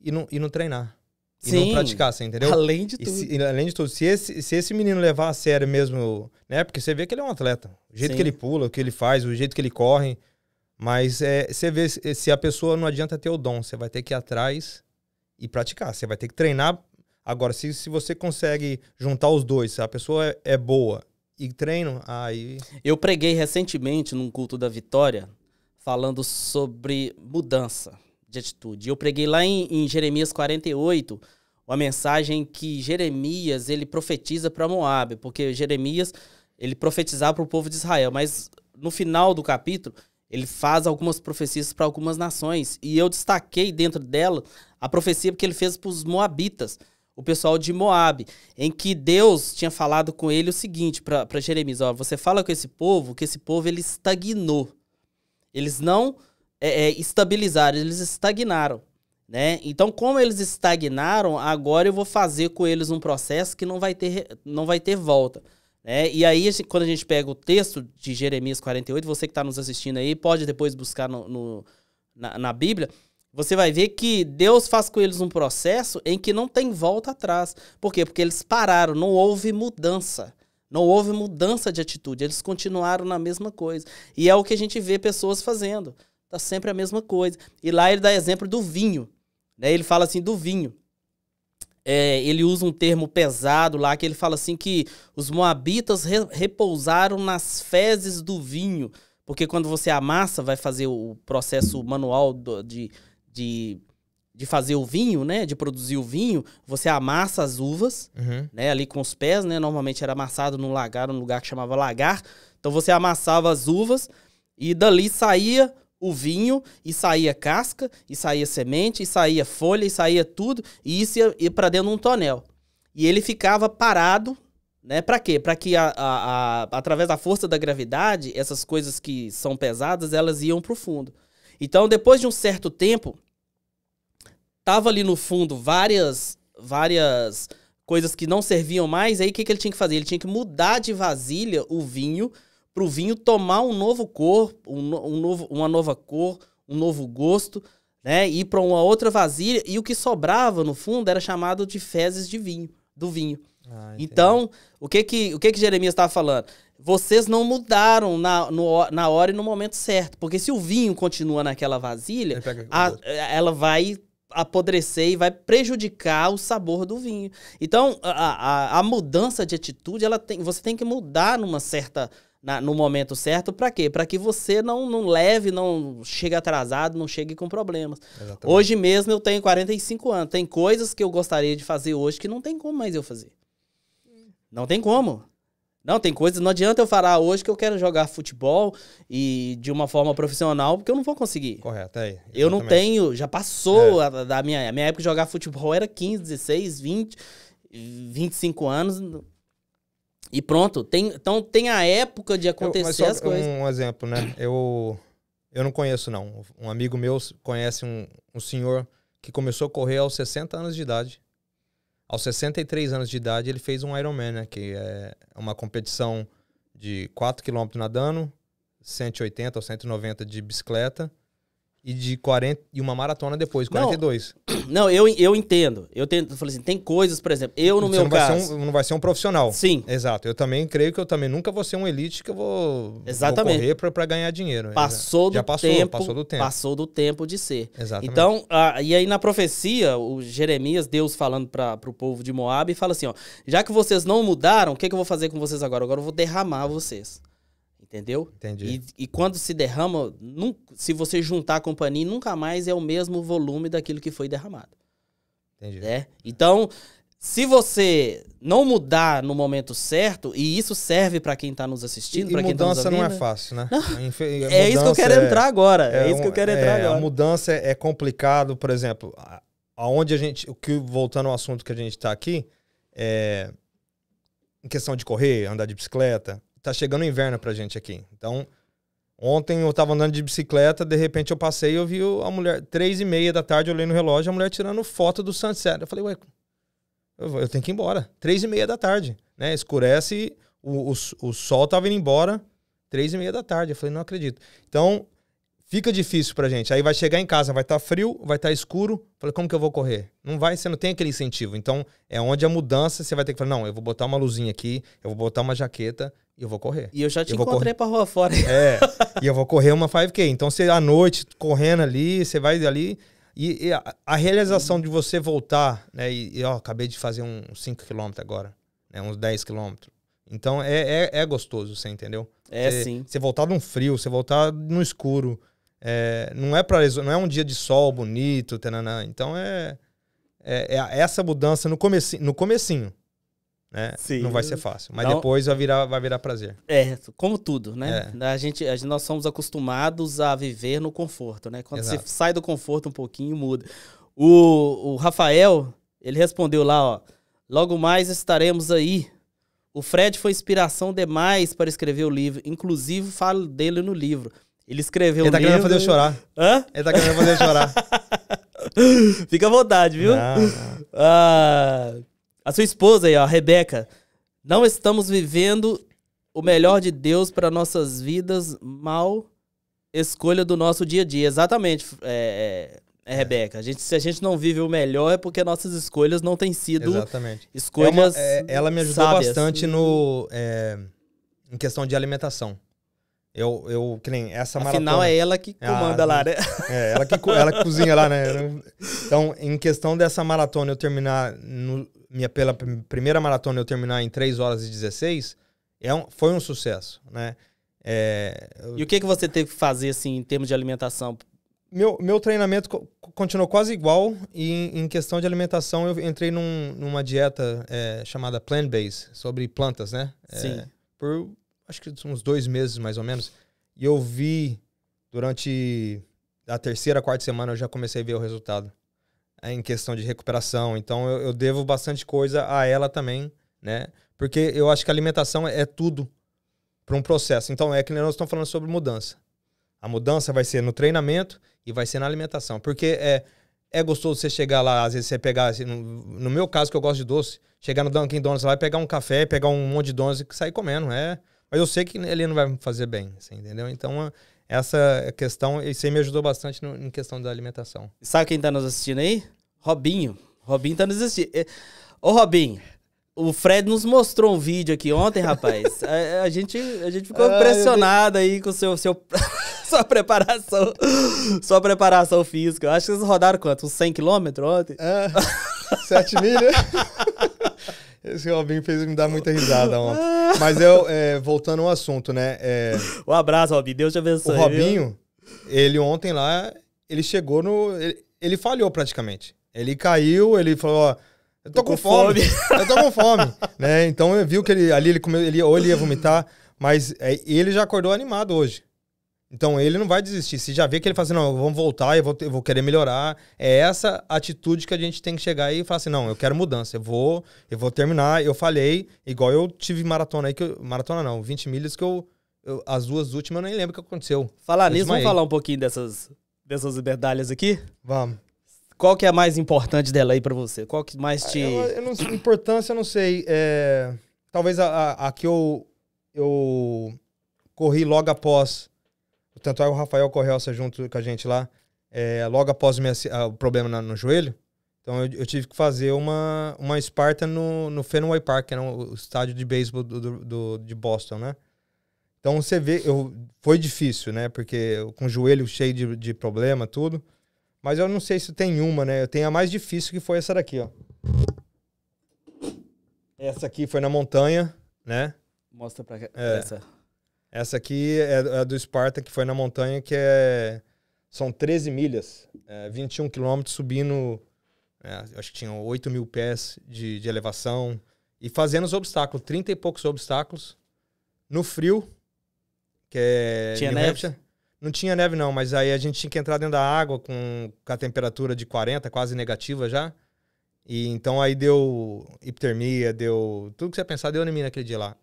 B: e não, e não treinar.
A: E Sim. não praticar, você entendeu? Além de tudo. Se,
B: além de tudo, se esse, se esse menino levar a sério mesmo, né? Porque você vê que ele é um atleta. O jeito Sim. que ele pula, o que ele faz, o jeito que ele corre. Mas é, você vê, se a pessoa não adianta ter o dom, você vai ter que ir atrás e praticar. Você vai ter que treinar Agora, se, se você consegue juntar os dois, se a pessoa é, é boa e treino, aí. Eu preguei recentemente num culto da Vitória falando sobre mudança
A: de atitude. Eu preguei lá em, em Jeremias 48 uma mensagem que Jeremias ele profetiza para Moab, porque Jeremias ele profetizava para o povo de Israel, mas no final do capítulo ele faz algumas profecias para algumas nações e eu destaquei dentro dela a profecia que ele fez para os moabitas o pessoal de Moab, em que Deus tinha falado com ele o seguinte para Jeremias: ó, você fala com esse povo que esse povo ele estagnou. Eles não é, é, estabilizaram, eles estagnaram. Né? Então, como eles estagnaram, agora eu vou fazer com eles um processo que não vai ter, não vai ter volta. Né? E aí, quando a gente pega o texto de Jeremias 48, você que está nos assistindo aí, pode depois buscar no, no na, na Bíblia você vai ver que Deus faz com eles um processo em que não tem volta atrás. Por quê? Porque eles pararam, não houve mudança. Não houve mudança de atitude, eles continuaram na mesma coisa. E é o que a gente vê pessoas fazendo. Tá sempre a mesma coisa. E lá ele dá exemplo do vinho. Né? Ele fala assim do vinho. É, ele usa um termo pesado lá que ele fala assim que os moabitas re repousaram nas fezes do vinho. Porque quando você amassa, vai fazer o processo manual do, de, de, de fazer o vinho, né? De produzir o vinho, você amassa as uvas, uhum. né? Ali com os pés, né? Normalmente era amassado num lagar, num lugar que chamava lagar. Então você amassava as uvas e dali saía o vinho e saía casca, e saía semente, e saía folha, e saía tudo, e isso ia, ia para dentro de um tonel. E ele ficava parado, né? Para quê? Para que a, a, a, através da força da gravidade, essas coisas que são pesadas, elas iam para o fundo. Então, depois de um certo tempo, tava ali no fundo várias várias coisas que não serviam mais, aí o que, que ele tinha que fazer? Ele tinha que mudar de vasilha o vinho para o vinho tomar um novo corpo, um, um, novo, uma nova cor, um novo gosto, né? Ir para uma outra vasilha e o que sobrava no fundo era chamado de fezes de vinho, do vinho. Ah, então, o que que o que que Jeremias estava falando? Vocês não mudaram na, no, na hora e no momento certo, porque se o vinho continua naquela vasilha, a, ela vai apodrecer e vai prejudicar o sabor do vinho. Então, a, a, a mudança de atitude, ela tem, você tem que mudar numa certa na, no momento certo, para quê? Para que você não, não leve, não chegue atrasado, não chegue com problemas. Exatamente. Hoje mesmo eu tenho 45 anos. Tem coisas que eu gostaria de fazer hoje que não tem como mais eu fazer. Hum. Não tem como. Não, tem coisas, não adianta eu falar hoje que eu quero jogar futebol e de uma forma profissional, porque eu não vou conseguir. Correto, é. Exatamente. Eu não tenho, já passou é. a, da minha, a minha época de jogar futebol era 15, 16, 20, 25 anos. E pronto, tem, então tem a época de acontecer eu, as coisas.
B: Um exemplo, né? Eu eu não conheço não. Um amigo meu conhece um, um senhor que começou a correr aos 60 anos de idade. Aos 63 anos de idade, ele fez um Ironman, né? Que é uma competição de 4 km nadando, 180 ou 190 de bicicleta e de 40 e uma maratona depois, 42. Não, *clears throat* não eu, eu entendo. Eu tento, eu falei assim, tem coisas, por exemplo, eu no Você meu não caso, vai um, não vai ser um profissional. Sim. Exato. Eu também creio que eu também nunca vou ser um elite que eu vou, Exatamente. vou correr para ganhar dinheiro. Passou do Já passou, tempo. Passou do tempo. Passou
A: do tempo de ser. Exatamente. Então, a, e aí na profecia, o Jeremias, Deus falando para pro povo de Moab, fala assim, ó, já que vocês não mudaram, o que, que eu vou fazer com vocês agora? Agora eu vou derramar vocês. Entendeu? Entendi. E, e, quando se derrama, se você juntar a companhia, nunca mais é o mesmo volume daquilo que foi derramado. Entendi. Né? Então, se você não mudar no momento certo, e isso serve para quem está nos assistindo, para quem está nos ouvindo... mudança não é fácil, né? É isso que eu quero é... entrar agora. É, é isso que eu quero é... entrar agora. A
B: mudança é complicado, por exemplo, aonde a gente... Voltando ao assunto que a gente está aqui, é... em questão de correr, andar de bicicleta, tá chegando o inverno pra gente aqui. Então, ontem eu tava andando de bicicleta, de repente eu passei e eu vi a mulher, três e meia da tarde, eu olhei no relógio, a mulher tirando foto do sunset. Eu falei, ué, eu, eu tenho que ir embora. Três e meia da tarde, né? Escurece, o, o, o sol tava indo embora, três e meia da tarde. Eu falei, não acredito. Então, Fica difícil pra gente. Aí vai chegar em casa, vai estar tá frio, vai estar tá escuro. Falei, como que eu vou correr? Não vai, você não tem aquele incentivo. Então, é onde a mudança, você vai ter que falar, não, eu vou botar uma luzinha aqui, eu vou botar uma jaqueta e eu vou correr. E eu já te eu encontrei pra rua fora. *laughs* É, e eu vou correr uma 5K. Então, você, à noite, correndo ali, você vai ali, e, e a, a, realização de você voltar, né? E, e ó, acabei de fazer uns 5 km agora, né? Uns 10 km. Então é, é, é, gostoso, você entendeu? É sim. Você voltar num frio, você voltar no escuro, é, não é para não é um dia de sol bonito, tananã. Então é, é, é, é essa mudança no comecinho, no comecinho né? Sim. Não vai ser fácil, mas não. depois vai virar, vai virar prazer. É, como tudo, né?
A: É. A, gente, a gente, nós somos acostumados a viver no conforto, né? Quando Exato. você sai do conforto um pouquinho, muda. O, o Rafael, ele respondeu lá, ó, logo mais estaremos aí. O Fred foi inspiração demais para escrever o livro, inclusive falo dele no livro. Ele escreveu Ele tá querendo fazer eu chorar. Hã? Ele tá querendo fazer eu chorar. *laughs* Fica à vontade, viu? Não, não. Ah, a sua esposa aí, ó, a Rebeca. Não estamos vivendo o melhor de Deus para nossas vidas, mal escolha do nosso dia a dia. Exatamente, é, é, é Rebeca. A gente, se a gente não vive o melhor é porque nossas escolhas não têm sido Exatamente. escolhas. É uma, é, ela me ajudou sábias. bastante
B: no, é, em questão de alimentação. Eu, eu, que nem essa Afinal, maratona. Afinal, é ela que é, comanda ah, lá, né? É, ela que, ela que *laughs* cozinha lá, né? Então, em questão dessa maratona, eu terminar. No, minha, pela primeira maratona, eu terminar em 3 horas e 16, é um, foi um sucesso, né? É, eu... e o que, que você teve que fazer, assim, em termos de alimentação? Meu, meu treinamento continuou quase igual, e em, questão de alimentação, eu entrei num, numa dieta é, chamada plant-based, sobre plantas, né? É, Sim. por acho que uns dois meses mais ou menos, e eu vi durante a terceira, quarta semana eu já comecei a ver o resultado é, em questão de recuperação. Então eu, eu devo bastante coisa a ela também, né? Porque eu acho que a alimentação é tudo para um processo. Então é que nós estamos falando sobre mudança. A mudança vai ser no treinamento e vai ser na alimentação. Porque é, é gostoso você chegar lá, às vezes você pegar, assim, no, no, meu caso que eu gosto de doce, chegar no Dunkin' Donuts lá e pegar um café, pegar um monte de donuts e sair comendo. É, mas eu sei que ele não vai me fazer bem, assim, entendeu? Então, essa questão, isso aí me ajudou bastante no, em questão da alimentação. Sabe quem tá nos assistindo aí? Robinho. Robinho tá nos assistindo. Ô, Robinho,
A: o Fred nos mostrou um vídeo aqui ontem, rapaz. *laughs* a, a, gente, a gente ficou ah, impressionado aí com o seu, seu *laughs* sua preparação, sua preparação física. Eu acho que vocês
B: rodaram quanto? Uns 100 km ontem? É, 7 mil, né? Esse Robinho fez me dar muita risada ontem. Mas eu, é, voltando ao assunto, né? É... Um abraço, Robinho. Deus te abençoe. O Robinho, ele ontem lá, ele chegou no. Ele, ele, falhou praticamente. Ele caiu, ele falou, ó. Eu tô, tô com, com, fome. fome. eu tô com fome. *laughs* né? Então eu viu que ele ali ele, comeu, ele ou ele ia vomitar. Mas é, ele já acordou animado hoje. Então ele não vai desistir. Se já vê que ele fala assim, não, vamos voltar, eu vou, eu vou querer melhorar. É essa atitude que a gente tem que chegar e falar assim, não, eu quero mudança, eu vou, eu vou terminar, eu falei igual eu tive maratona aí, que eu, maratona não, 20 milhas que eu, eu as duas últimas eu nem lembro o que aconteceu. Falar nisso, vamos falar
A: um pouquinho dessas, dessas medalhas aqui? Vamos.
B: Qual que é a mais importante dela aí para você? Qual que mais te... É, eu, eu não, importância eu não sei, é, talvez a, a, a que eu, eu corri logo após tanto é o Rafael Correossa junto com a gente lá, é, logo após o, ah, o problema na, no joelho. Então eu, eu, tive que fazer uma, uma Esparta no, no Fenway Park, que era o estádio de beisebol do, do, do, de Boston, né? Então você vê, eu, foi difícil, né? Porque com o joelho cheio de, de problema, tudo. Mas eu não sei se tem uma, né? Eu tenho a mais difícil que foi essa daqui, ó. Essa aqui foi na montanha, né? Mostra pra é. essa. Essa aqui é, a é do Esparta, que foi na montanha, que é. São 13 milhas, é, 21 quilômetros subindo. É, acho que tinham 8 mil pés de, de elevação. E fazendo os obstáculos, 30 e poucos obstáculos. No frio, que é. Tinha neve? Hampshire. Não tinha neve, não, mas aí a gente tinha que entrar dentro da água com, com a temperatura de 40, quase negativa já. E então aí deu hipotermia, deu. Tudo que você pensar deu em mim naquele dia lá.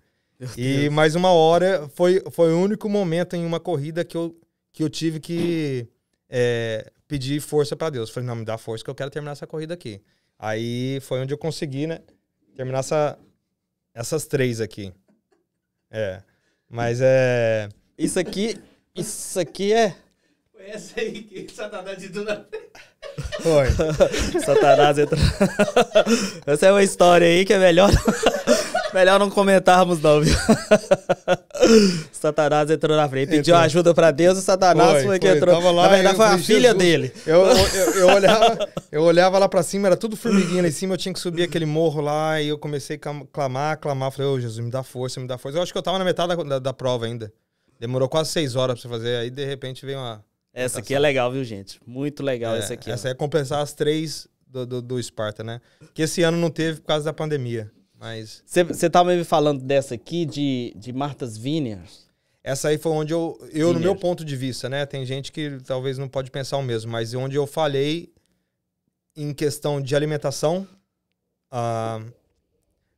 B: E mais uma hora foi, foi o único momento em uma corrida que eu, que eu tive que é, pedir força para Deus. Falei, não, me dá força que eu quero terminar essa corrida aqui. Aí foi onde eu consegui, né? Terminar essa, essas três aqui. É. Mas é. Isso aqui. Isso aqui é. Foi essa aí que Satanás de na
A: Foi. Satanás entrou. *laughs* *laughs* *laughs* essa é uma história aí que é melhor. Melhor não comentarmos, não, viu? *laughs* Satanás entrou na frente. Pediu ajuda pra Deus, o Satanás foi, foi que entrou. Lá, na verdade, foi a Jesus. filha dele. Eu, eu, eu, eu, *laughs* olhava,
B: eu olhava lá pra cima, era tudo formiguinho lá em cima, eu tinha que subir aquele morro lá e eu comecei a clamar, clamar. Falei, ô oh, Jesus, me dá força, me dá força. Eu acho que eu tava na metade da, da, da prova ainda. Demorou quase seis horas pra você fazer, aí de repente veio uma. Essa aqui é legal, viu, gente? Muito legal é, essa aqui. Essa ó. é compensar as três do, do, do Sparta, né? Que esse ano não teve por causa da pandemia. Mas. Você tava me falando dessa aqui, de, de Martha's Vineyards. Essa aí foi onde eu, eu no meu ponto de vista, né? Tem gente que talvez não pode pensar o mesmo, mas onde eu falei em questão de alimentação, uh,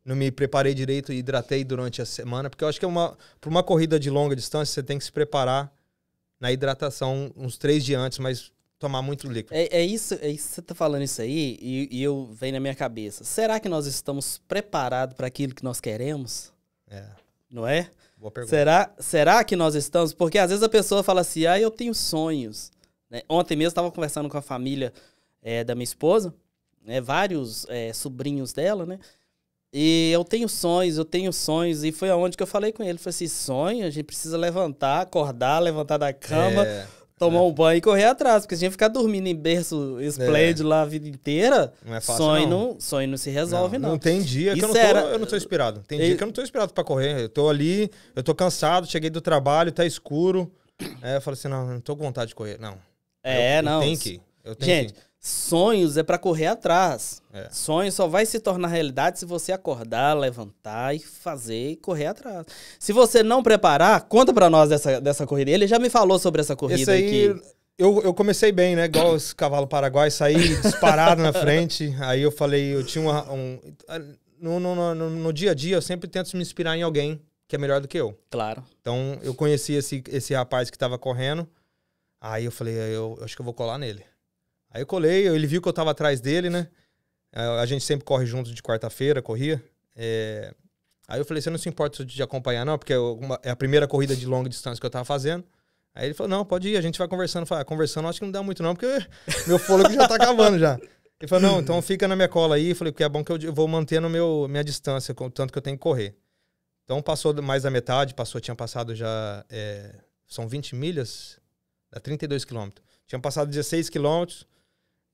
B: não me preparei direito e hidratei durante a semana, porque eu acho que é uma, para uma corrida de longa distância você tem que se preparar na hidratação uns três dias antes, mas tomar muito líquido.
A: É, é isso, é isso você tá falando isso aí e, e, eu vem na minha cabeça. Será que nós estamos preparados para aquilo que nós queremos? É. Não é? Boa pergunta. Será, será que nós estamos? Porque às vezes a pessoa fala assim, ah, eu tenho sonhos. Né? Ontem mesmo estava conversando com a família é, da minha esposa, né? vários é, sobrinhos dela, né? E eu tenho sonhos, eu tenho sonhos. E foi aonde que eu falei com ele. Falei assim, sonho, a gente precisa levantar, acordar, levantar da cama. É. Tomar é. um banho e correr atrás, porque a gente ficar dormindo em berço
B: esplêndido é. lá a vida inteira. Não é fácil. Sonho não, não sonho não se resolve, não. Não, não tem dia que eu não, tô, eu não tô inspirado. Tem e... dia que eu não tô inspirado pra correr. Eu tô ali, eu tô cansado, cheguei do trabalho, tá escuro. Aí é, eu falo assim: não, não tô com vontade de correr. Não.
A: É, eu, não. Tem que. Eu tenho Gente, que Sonhos é para correr atrás. É. Sonho só vai se tornar realidade se você acordar, levantar e fazer e correr atrás. Se você não preparar, conta para nós dessa,
B: dessa corrida. Ele já me falou sobre essa corrida Esse aí, aqui. Eu, eu comecei bem, né? Igual esse cavalo paraguai, saí disparado na frente. Aí eu falei, eu tinha uma, um. No, no, no, no dia a dia, eu sempre tento me inspirar em alguém que é melhor do que eu. Claro. Então eu conheci esse, esse rapaz que tava correndo. Aí eu falei, eu, eu acho que eu vou colar nele. Aí eu colei, ele viu que eu tava atrás dele, né? A gente sempre corre junto de quarta-feira, corria. É... Aí eu falei, você não se importa de acompanhar, não? Porque é, é a primeira corrida de longa distância que eu tava fazendo. Aí ele falou, não, pode ir, a gente vai conversando. Eu falei, ah, conversando acho que não dá muito não, porque *laughs* meu fôlego já tá acabando já. Ele falou, não, então fica na minha cola aí. Eu falei, porque é bom que eu vou mantendo meu, minha distância, o tanto que eu tenho que correr. Então passou mais da metade, passou, tinha passado já, é, são 20 milhas, dá 32 quilômetros. Tinha passado 16 quilômetros,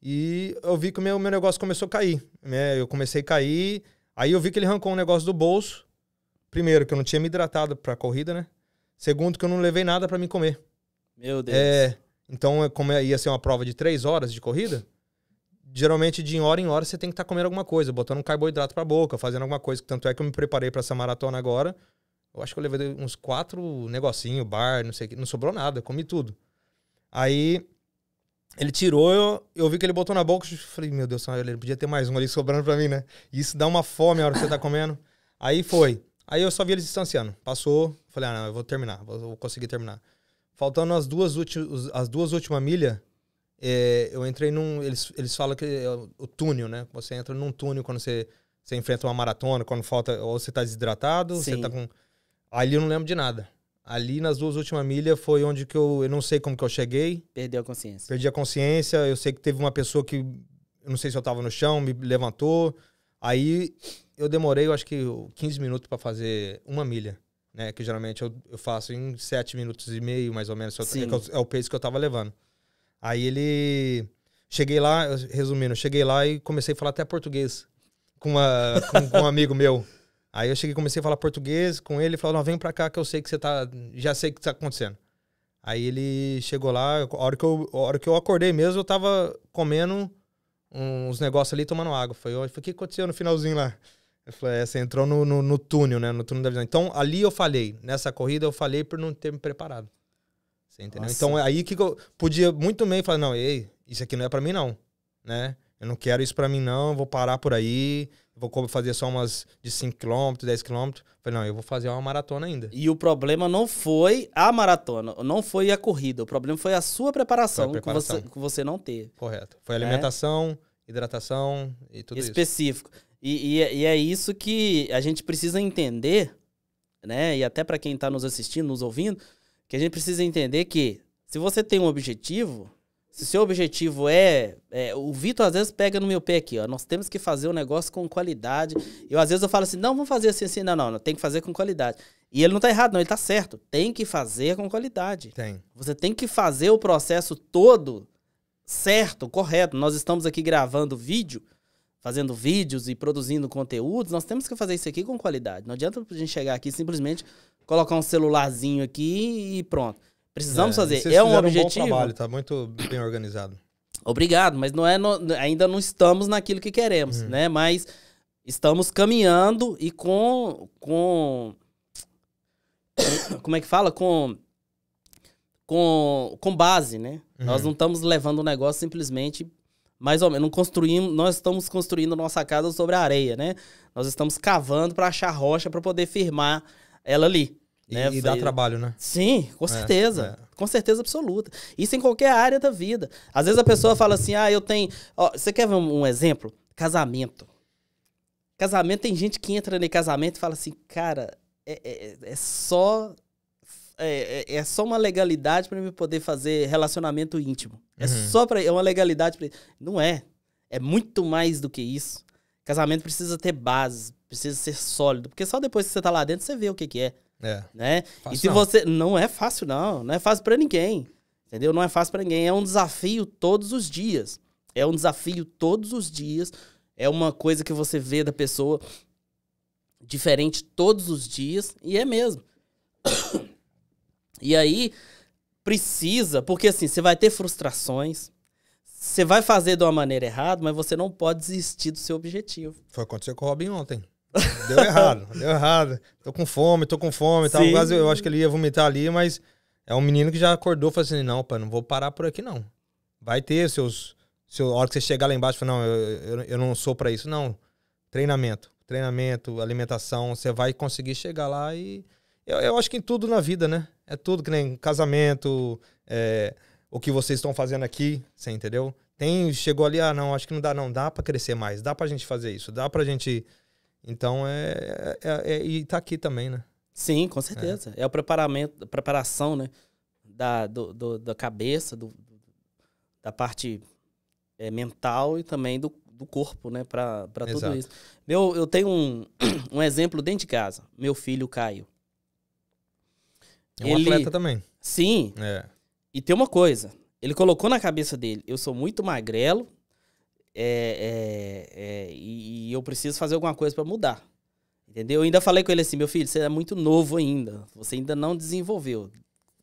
B: e eu vi que o meu, meu negócio começou a cair. Né? Eu comecei a cair. Aí eu vi que ele arrancou um negócio do bolso. Primeiro, que eu não tinha me hidratado pra corrida, né? Segundo, que eu não levei nada para me comer. Meu é, Deus. Então, é, então, como é, ia ser uma prova de três horas de corrida, geralmente de hora em hora você tem que estar tá comendo alguma coisa, botando um carboidrato pra boca, fazendo alguma coisa. Tanto é que eu me preparei para essa maratona agora. Eu acho que eu levei uns quatro negocinho, bar, não sei o que. Não sobrou nada, comi tudo. Aí ele tirou, eu, eu vi que ele botou na boca e falei, meu Deus, ele podia ter mais um ali sobrando pra mim, né? isso dá uma fome a hora que você tá comendo. Aí foi. Aí eu só vi ele distanciando. Passou, falei, ah, não, eu vou terminar, vou, vou conseguir terminar. Faltando as duas, últimas, as duas últimas milhas, é, eh, eu entrei num. Eles, eles falam que é o túnel, né? Você entra num túnel quando você, você enfrenta uma maratona, quando falta. Ou você tá desidratado, Sim. você tá com. Ali eu não lembro de nada. Ali nas duas últimas milhas foi onde que eu, eu não sei como que eu cheguei. Perdeu a consciência. Perdi a consciência. Eu sei que teve uma pessoa que, eu não sei se eu tava no chão, me levantou. Aí eu demorei, eu acho que 15 minutos para fazer uma milha, né? Que geralmente eu, eu, faço em 7 minutos e meio, mais ou menos. É Sim. É, o peso é que eu tava levando. Aí ele. Cheguei lá, resumindo, cheguei lá e comecei a falar até português com, uma, com, com um amigo meu. Aí eu cheguei, comecei a falar português com ele, falou: "Não, vem para cá que eu sei que você tá, já sei o que tá acontecendo". Aí ele chegou lá, a hora que eu, hora que eu acordei mesmo, eu tava comendo uns negócios ali, tomando água. Foi, falei: "O que aconteceu no finalzinho lá?" Eu falei, é, você entrou no, no, no, túnel, né? No túnel da visão. Então, ali eu falei. Nessa corrida eu falei por não ter me preparado. Você entendeu? Nossa. Então, é aí que eu podia muito bem falar, não, ei, isso aqui não é para mim, não. Né? Eu não quero isso para mim, não. Vou parar por aí vou fazer só umas de 5 km, 10 km. Falei, não, eu vou fazer uma maratona ainda. E o problema não foi a maratona,
A: não foi a corrida. O problema foi a sua preparação, a preparação. Que, você,
B: que você não teve. Correto. Foi alimentação, é? hidratação e tudo Específico.
A: isso. Específico. E, e, é isso que a gente precisa entender, né? E até para quem está nos assistindo, nos ouvindo, que a gente precisa entender que se você tem um objetivo, se seu objetivo é, é O Vitor às vezes pega no meu pé aqui, ó. Nós temos que fazer um negócio com qualidade. Eu às vezes eu falo assim, não, vamos fazer assim, assim, não, não, não tem que fazer com qualidade. E ele não tá errado, não, ele tá certo. Tem que fazer com qualidade. Tem. Você tem que fazer o processo todo certo, correto. Nós estamos aqui gravando vídeo, fazendo vídeos e produzindo conteúdos. Nós temos que fazer isso aqui com qualidade. Não adianta a gente chegar aqui simplesmente colocar um celularzinho aqui e pronto. Precisamos é, fazer. É um objetivo. Um bom trabalho, tá
B: muito bem organizado. Obrigado, mas não
A: é no, ainda não estamos naquilo que queremos, uhum. né? Mas estamos caminhando e com com como é que fala? Com com, com base, né? Uhum. Nós não estamos levando o negócio simplesmente mais ou menos, não construímos, nós estamos construindo nossa casa sobre a areia, né? Nós estamos cavando para achar rocha para poder firmar ela ali. E, né? e dá trabalho, né? Sim, com é, certeza. É, é. Com certeza absoluta. Isso em qualquer área da vida. Às vezes a pessoa fala assim: ah, eu tenho. Ó, você quer ver um, exemplo? Casamento. Casamento, tem gente que entra no casamento e fala assim: cara, é, é, é só é, é, é, só uma legalidade para eu poder fazer relacionamento íntimo. É uhum. É só para é uma legalidade para não é. É muito mais do que isso. Casamento precisa ter base, precisa ser sólido, porque só depois que você tá lá dentro você vê o que que é. É. Né? e se não. você. Não é fácil, não. Não é fácil para ninguém. Entendeu? Não é fácil para ninguém. É um desafio todos os dias. É um desafio todos os dias. É uma coisa que você vê da pessoa diferente todos os dias. E é mesmo. *coughs* e aí, precisa, porque assim, você vai ter frustrações. Você vai fazer de uma maneira errada, mas você não pode desistir do seu objetivo.
B: Foi o que aconteceu com o Robin ontem. Deu
A: errado, deu
B: errado. Tô com fome, tô com fome. Tal. Quase, eu acho que ele ia vomitar ali, mas é um menino que já acordou e falou assim: não, pai, não vou parar por aqui, não. Vai ter seus. Seu, a hora que você chegar lá embaixo, fala, não, eu, eu, eu não sou para isso. Não. Treinamento. Treinamento, alimentação, você vai conseguir chegar lá e. Eu, eu acho que em tudo na vida, né? É tudo, que nem casamento, é, o que vocês estão fazendo aqui, você entendeu? Tem, chegou ali, ah, não, acho que não dá, não. Dá para crescer mais, dá pra gente fazer isso, dá pra gente então é, é, é, é e tá aqui também, né? Sim, com certeza. É, é o preparamento, preparação, né?
A: Da, do, do, da cabeça, do, da parte é, mental e também do, do corpo, né? Para tudo isso. Meu, eu tenho um, *clears throat* um exemplo dentro de casa. Meu filho, Caio.
B: É um ele, atleta também.
A: Sim. É. E tem uma coisa. Ele colocou na cabeça dele, eu sou muito magrelo, é, é, é, e, e eu preciso fazer alguma coisa para mudar. Entendeu? Eu ainda falei com ele assim, meu filho, você é muito novo ainda. Você ainda não desenvolveu.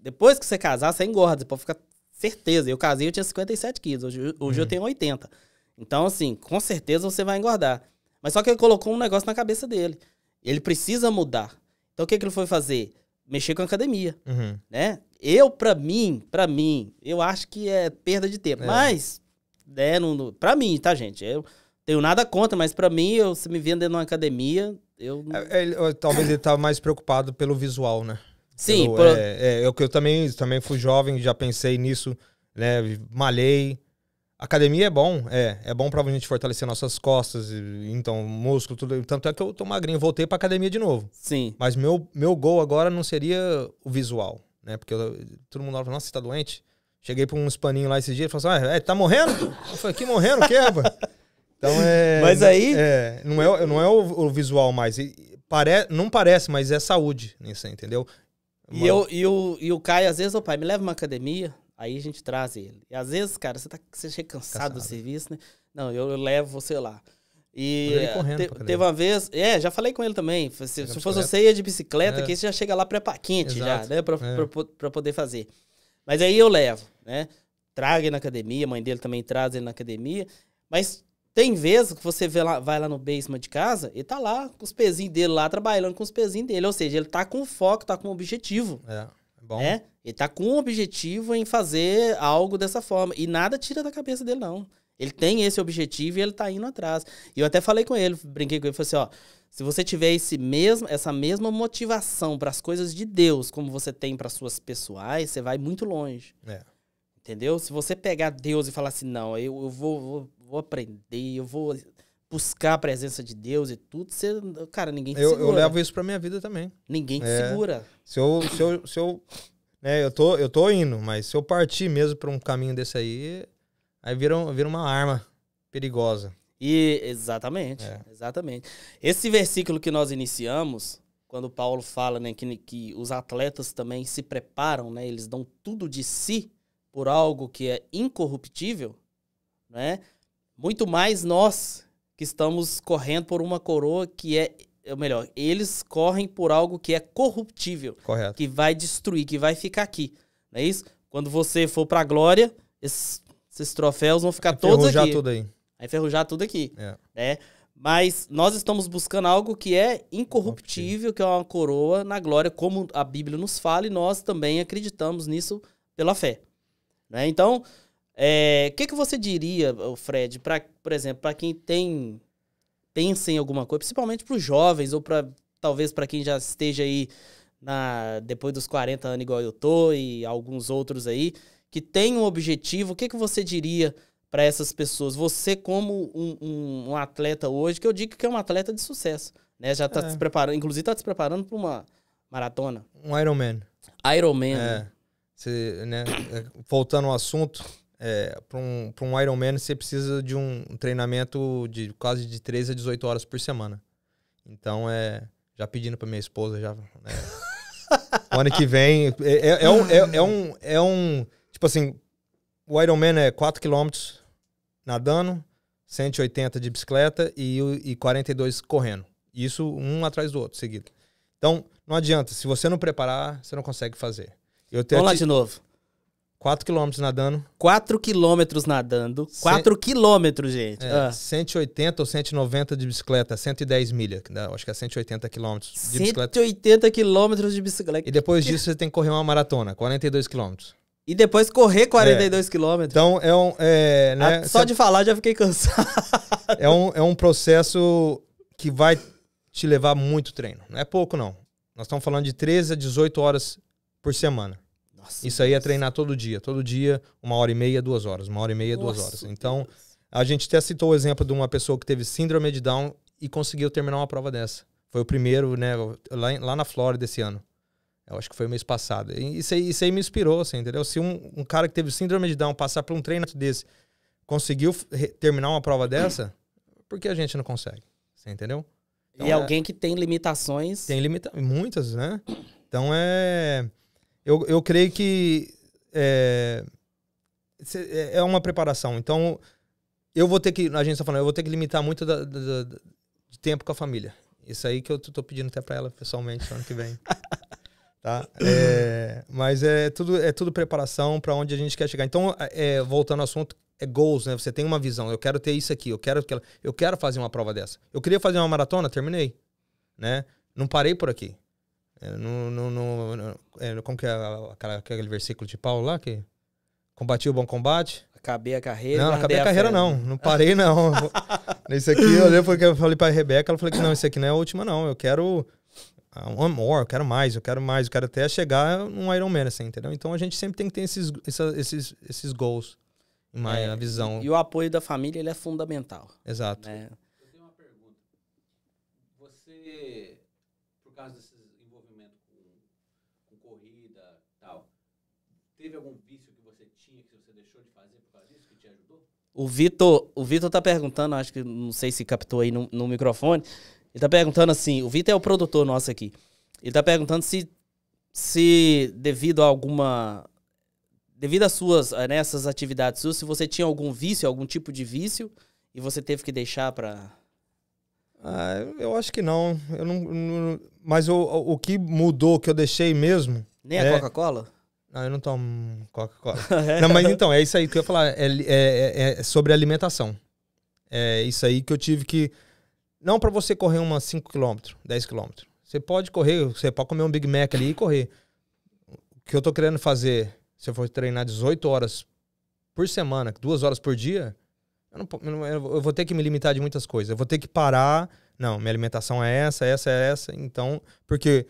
A: Depois que você casar, você engorda. Você pode ficar certeza. Eu casei, eu tinha 57 quilos. Hoje, hoje hum. eu tenho 80. Então, assim, com certeza você vai engordar. Mas só que ele colocou um negócio na cabeça dele. Ele precisa mudar. Então, o que, que ele foi fazer? Mexer com a academia, uhum. né? Eu, para mim, para mim, eu acho que é perda de tempo. É. Mas, né? Não, pra mim, tá, gente? Eu tenho nada contra, mas pra mim, eu, se me vendo de uma academia, eu... É,
B: é, ele, talvez ele tava tá mais preocupado pelo visual, né? Sim. Pelo, por... é, é, eu, eu também, também fui jovem, já pensei nisso, né? Malhei. Academia é bom, é. É bom pra gente fortalecer nossas costas, então, músculo, tudo. Tanto é que eu tô magrinho, voltei pra academia de novo. Sim. Mas meu, meu gol agora não seria o visual, né? Porque eu, todo mundo fala, nossa, você tá doente? Cheguei pra uns paninhos lá esses dias e falei assim: ah, é, tá morrendo? Eu falei, que morrendo, o quê, rapaz? Então é. Mas aí. É, não é, não é o, o visual mais. E, pare, não parece, mas é saúde nisso, entendeu? E, eu,
A: e, o, e o Caio, às vezes, o pai me leva uma academia, aí a gente traz ele. E às vezes, cara, você tá você chega cansado, cansado. do serviço, né? Não, eu, eu levo você lá. E te, teve uma vez, é, já falei com ele também. Se, é se fosse você ia de bicicleta, é. que você já chega lá pré-paquente, já, né? Pra, é. pra, pra, pra poder fazer. Mas aí eu levo, né? Trago ele na academia, a mãe dele também traz ele na academia. Mas tem vezes que você lá, vai lá no basement de casa e tá lá com os pezinhos dele lá, trabalhando com os pezinhos dele. Ou seja, ele tá com foco, tá com objetivo. É, é bom. Né? Ele tá com um objetivo em fazer algo dessa forma. E nada tira da cabeça dele, não. Ele tem esse objetivo e ele tá indo atrás. E eu até falei com ele, brinquei com ele, falei assim, ó, se você tiver esse mesmo, essa mesma motivação para as coisas de Deus, como você tem para suas pessoais, você vai muito longe. É. Entendeu? Se você pegar Deus e falar assim, não, eu, eu vou, vou, vou aprender, eu vou buscar a presença de Deus e tudo, você, cara, ninguém te eu, segura. Eu levo isso
B: pra minha vida também. Ninguém te é, segura. Se eu, se eu, se eu, né, eu tô, eu tô indo, mas se eu partir mesmo para um caminho desse aí, Aí vira, vira uma arma perigosa. E exatamente, é. exatamente. Esse versículo que nós
A: iniciamos, quando Paulo fala né, que, que os atletas também se preparam, né, eles dão tudo de si por algo que é incorruptível, né? Muito mais nós que estamos correndo por uma coroa que é, ou melhor, eles correm por algo que é corruptível, Correto. que vai destruir, que vai ficar aqui. Não é isso? Quando você for para a glória, esses esses troféus vão ficar todos aqui. Enferrujar tudo aí. Vai enferrujar tudo aqui. É. Né? Mas nós estamos buscando algo que é incorruptível, que é uma coroa na glória, como a Bíblia nos fala, e nós também acreditamos nisso pela fé. Né? Então, é, o é, que, que você diria, Fred, pra, por exemplo, para quem tem pensa em alguma coisa, principalmente para os jovens, ou para talvez para quem já esteja aí na, depois dos 40 anos, igual eu tô, e alguns outros aí, que tem um objetivo, o que, que você diria para essas pessoas? Você, como um, um, um, atleta hoje, que eu digo que é um atleta de sucesso, né? Já está é. se preparando, inclusive está se preparando para uma maratona. Um Ironman. Ironman. É.
B: Você, né? Voltando ao assunto, é, para um, um Ironman você precisa de um treinamento de quase de 13 a 18 horas por semana. Então, é já pedindo para minha esposa, já... Né? *laughs* ano que vem. É, é, é, um, é, é, um, é um Tipo assim, o Ironman é 4km nadando, 180 de bicicleta e, e 42 correndo. Isso um atrás do outro, seguido. Então, não adianta. Se você não preparar, você não consegue fazer. Eu Vamos lá de novo. 4 quilômetros nadando. 4 quilômetros nadando. 4 Cent... quilômetros, gente. É, ah. 180 ou 190 de bicicleta, 110 milha. Acho que é 180 quilômetros de 180 bicicleta. 180 quilômetros de bicicleta. E depois disso você tem que correr uma maratona, 42 quilômetros. E depois correr 42 é. quilômetros. Então é um. É, né, só de falar já fiquei cansado. *laughs* É um, é um processo que vai te levar muito treino. Não é pouco, não. Nós estamos falando de 13 a 18 horas por semana. Nossa, Isso aí é treinar todo dia. Todo dia, uma hora e meia, duas horas. Uma hora e meia, Nossa, duas horas. Então, a gente até citou o exemplo de uma pessoa que teve síndrome de Down e conseguiu terminar uma prova dessa. Foi o primeiro, né, lá, lá na Flórida esse ano. Eu acho que foi o mês passado. E isso aí, isso aí me inspirou, assim, entendeu? Se um, um, cara que teve síndrome de Down passar por um treinamento desse conseguiu terminar uma prova dessa, por que a gente não consegue? Você entendeu? Então, e é... alguém que tem limitações. Tem limita muitas, né? Então é. Eu, eu creio que é, é, é uma preparação. Então, eu vou ter que. A gente está falando, eu vou ter que limitar muito da, da, da, de tempo com a família. Isso aí que eu tô pedindo até para ela pessoalmente no ano que vem. *laughs* tá? É, mas é tudo, é tudo preparação para onde a gente quer chegar. Então, é, voltando ao assunto, é goals, né? Você tem uma visão. Eu quero ter isso aqui. Eu quero Eu quero fazer uma prova dessa. Eu queria fazer uma maratona, terminei, né? Não parei por aqui. É, no, no, no, é, como que é aquela, aquele versículo de Paulo lá que combati o bom combate? Acabei a carreira. Não, acabei a carreira, a não. Não parei, não. *laughs* Nesse aqui, eu olhei, eu falei pra Rebeca, ela falou que não, isso aqui não é a última, não. Eu quero I ah, want more, eu quero mais, eu quero mais, eu quero até chegar num Iron Man, assim, entendeu? Então a gente sempre tem que ter esses, essa, esses, esses goals uma é, visão.
A: E o apoio da família, ele é fundamental. Exato. Né? Eu tenho uma pergunta. Você, por causa desse envolvimento com, com corrida tal, teve algum vício que você tinha que você deixou de fazer por causa disso, que te ajudou? O Vitor, o Vitor tá perguntando, acho que não sei se captou aí no, no microfone, ele tá perguntando assim, o Vitor é o produtor nosso aqui. Ele tá perguntando se, se devido a alguma... Devido às suas, nessas eh, né, atividades suas, se você tinha algum vício, algum tipo de vício, e você teve que deixar pra... Ah, eu
B: acho que não. Eu não, não mas o, o que mudou, que eu deixei mesmo... Nem é... a Coca-Cola? Não, eu não tomo Coca-Cola. *laughs* não, mas então, é isso aí que eu ia falar. É, é, é, é sobre alimentação. É isso aí que eu tive que não para você correr umas 5 km, 10 km. Você pode correr, você pode comer um Big Mac ali e correr. O que eu tô querendo fazer, se eu for treinar 18 horas por semana, duas horas por dia, eu, não, eu vou ter que me limitar de muitas coisas. Eu vou ter que parar. Não, minha alimentação é essa, essa é essa. Então, porque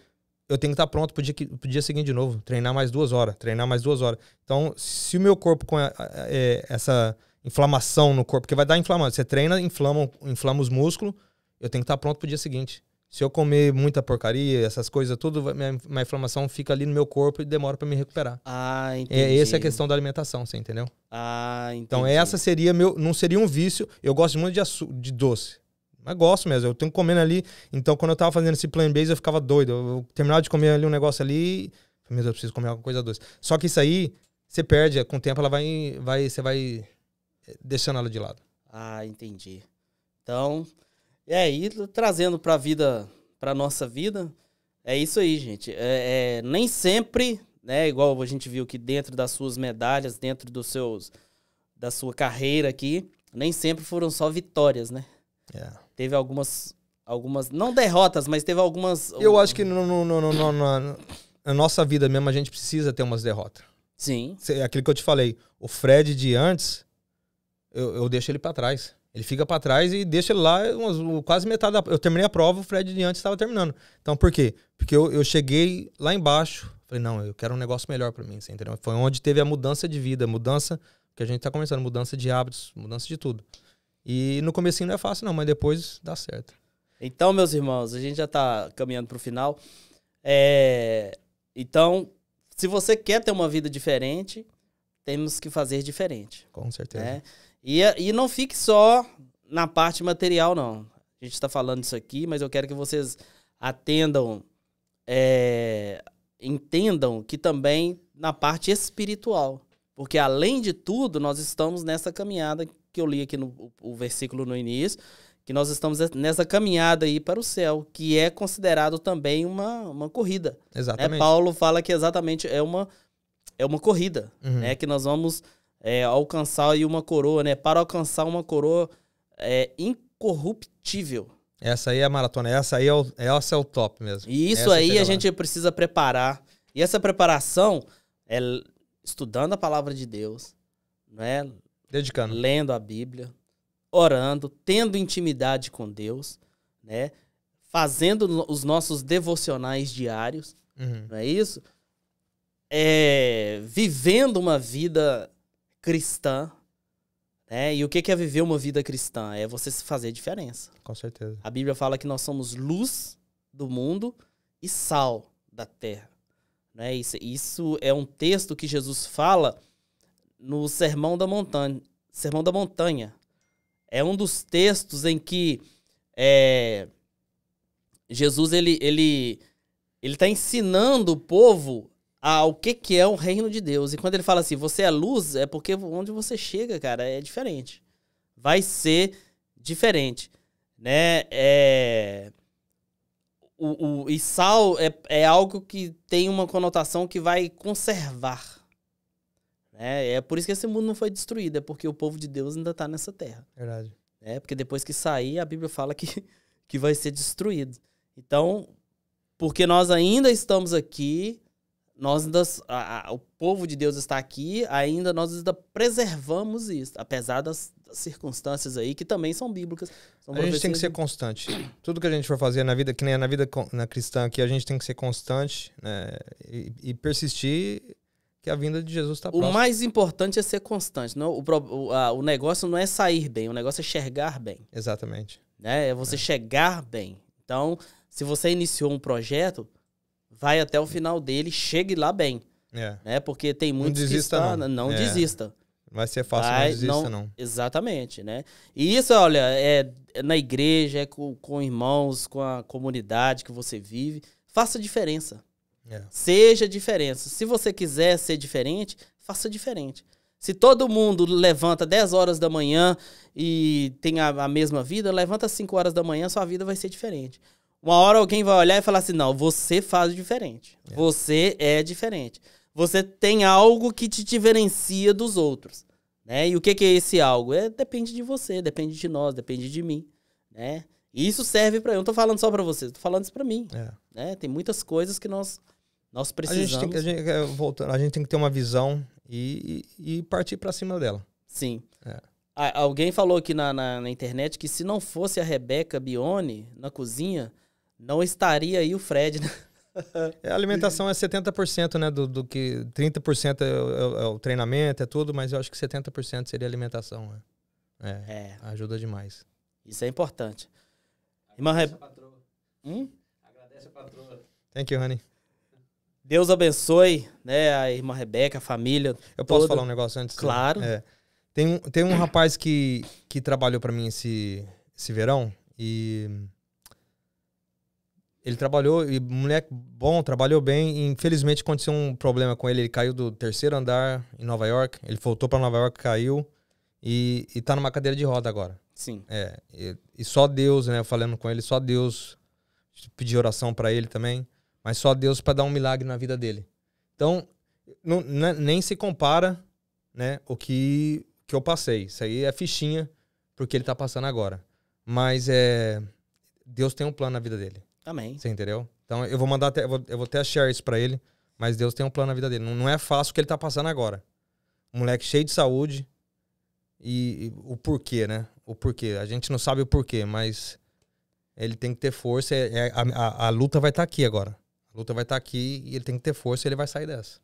B: eu tenho que estar pronto pro dia, pro dia seguinte de novo. Treinar mais duas horas, treinar mais duas horas. Então, se o meu corpo com a, a, a, é, essa inflamação no corpo, porque vai dar inflamação. Você treina, inflama, inflama os músculos, eu tenho que estar pronto para o dia seguinte. Se eu comer muita porcaria, essas coisas, tudo, minha, minha inflamação fica ali no meu corpo e demora para me recuperar. Ah, entendi. É, essa é a questão da alimentação, você entendeu? Ah, então, entendi. Então, essa seria meu. Não seria um vício. Eu gosto muito de, de doce. Mas gosto mesmo. Eu tenho comendo ali. Então, quando eu tava fazendo esse plan base, eu ficava doido. Eu, eu terminava de comer ali um negócio ali. Meu Deus, eu preciso comer alguma coisa doce. Só que isso aí, você perde. Com o tempo, ela vai. vai você vai eh, deixando ela de lado.
A: Ah, entendi. Então. É, e aí, trazendo para a vida, para nossa vida, é isso aí, gente. É, é, nem sempre, né, igual a gente viu que dentro das suas medalhas, dentro dos seus, da sua carreira aqui, nem sempre foram só vitórias, né? É. Teve algumas, algumas, não derrotas, mas teve
B: algumas... Eu acho que no, no, no, no na, na nossa vida mesmo a gente precisa ter umas derrotas. Sim. É aquilo que eu te falei, o Fred de antes, eu, eu deixo ele para trás. Ele fica para trás e deixa ele lá umas, quase metade da. Eu terminei a prova, o Fred de antes estava terminando. Então por quê? Porque eu, eu cheguei lá embaixo, falei, não, eu quero um negócio melhor para mim, você assim, entendeu? Foi onde teve a mudança de vida, mudança que a gente tá começando, mudança de hábitos, mudança de tudo. E no começo não é fácil não, mas depois dá certo. Então, meus irmãos, a gente já tá
A: caminhando pro final. É... Então, se você quer ter uma vida diferente, temos que fazer diferente. Com certeza. Né? E, e não fique só na parte material, não. A gente está falando isso aqui, mas eu quero que vocês atendam, é, entendam que também na parte espiritual. Porque além de tudo, nós estamos nessa caminhada que eu li aqui no o versículo no início, que nós estamos nessa caminhada aí para o céu, que é considerado também uma, uma corrida. Né? Exatamente. Né? Paulo fala que exatamente é uma é uma corrida, uhum. né? Que nós vamos é, alcançar aí uma coroa, né? Para alcançar uma coroa é, incorruptível.
B: Essa aí é a maratona, essa aí é o, essa é o top mesmo.
A: E isso essa aí a gente precisa preparar. E essa preparação é estudando a palavra de Deus, né? Dedicando. Lendo a Bíblia, orando, tendo intimidade com Deus, né? Fazendo os nossos devocionais diários, uhum. não é isso? é, vivendo uma vida cristã, né? E o que é viver uma vida cristã? É você se fazer diferença. Com certeza. A Bíblia fala que nós somos luz do mundo e sal da terra. Né? Isso, isso é um texto que Jesus fala no Sermão da Montanha. Sermão da Montanha. É um dos textos em que é, Jesus ele ele ele está ensinando o povo ao que, que é o reino de Deus. E quando ele fala assim, você é luz, é porque onde você chega, cara, é diferente. Vai ser diferente. Né? É... O, o, e sal é, é algo que tem uma conotação que vai conservar. Né? É por isso que esse mundo não foi destruído, é porque o povo de Deus ainda está nessa terra. Verdade. É, porque depois que sair, a Bíblia fala que, que vai ser destruído. Então, porque nós ainda estamos aqui, nós ainda, a, a, o povo de Deus está aqui, ainda nós ainda preservamos isso, apesar das, das circunstâncias aí que também são bíblicas. São a gente tem que ser
B: constante. Tudo que a gente for fazer na vida, que nem na vida na cristã aqui, a gente tem que ser constante né? e, e, persistir que a vinda de Jesus está próxima. O mais
A: importante é ser constante. Não, o, o, a, o negócio não é sair bem, o negócio é enxergar bem.
B: Exatamente.
A: Né? É você é. chegar bem. Então, se você iniciou um projeto, vai até o final dele, chegue lá bem. É. Né? Porque tem muitos não desista, que não, não é. desista.
B: Vai ser fácil, vai, não desista, não, não.
A: Exatamente, né? E isso, olha, é, é na igreja, é com, com irmãos, com a comunidade que você vive. Faça diferença. É. Seja diferença. Se você quiser ser diferente, faça diferente. Se todo mundo levanta 10 horas da manhã e tem a, a mesma vida, levanta 5 horas da manhã, sua vida vai ser diferente. Uma hora alguém vai olhar e falar assim: não, você faz diferente. É. Você é diferente. Você tem algo que te diferencia dos outros. Né? E o que, que é esse algo? É, depende de você, depende de nós, depende de mim. Né? E isso serve para eu. Não tô falando só para vocês, tô falando isso para mim. É. Né? Tem muitas coisas que nós, nós precisamos. A gente, tem, a,
B: gente, é, voltando, a gente tem que ter uma visão e, e, e partir para cima dela. Sim. É.
A: Alguém falou aqui na, na, na, internet que se não fosse a Rebeca Bione na cozinha, não estaria aí o Fred, né? *laughs* É, a alimentação
B: é 70%, né? Do, do que 30% é, é, é, o treinamento, é tudo, mas eu acho que 70% seria alimentação. Né? É, é, Ajuda demais. Isso é importante. Irmã Agradece Re... a patroa. Hum? Agradece a patroa. Thank you, honey.
A: Deus abençoe, né? A irmã Rebeca, a
B: família. Eu toda. posso falar um negócio antes? Claro. Né? Tem, um, tem um rapaz que, que trabalhou para mim esse, esse verão e ele trabalhou, e moleque bom, trabalhou bem. infelizmente aconteceu um problema com ele. Ele caiu do terceiro andar em Nova York. Ele voltou para Nova York, caiu e, e tá numa cadeira de roda agora. Sim. É. E, e só Deus, né? Falando com ele, só Deus. Pedi oração para ele também. Mas só Deus para dar um milagre na vida dele. Então, não, é, nem se compara, né? O que, que eu passei. Isso aí é fichinha porque ele tá passando agora. Mas é. Deus tem um plano na vida dele. Amém. Você entendeu? Então eu vou mandar até, eu vou, eu vou até share isso pra ele, mas Deus tem um plano na vida dele. Não, não é fácil o que ele tá passando agora. moleque cheio de saúde e, e o porquê, né? O porquê. A gente não sabe o porquê, mas ele tem que ter força. É, é, a, a, a, luta vai estar tá aqui agora. A luta vai estar tá aqui e ele tem que ter força e ele vai sair dessa.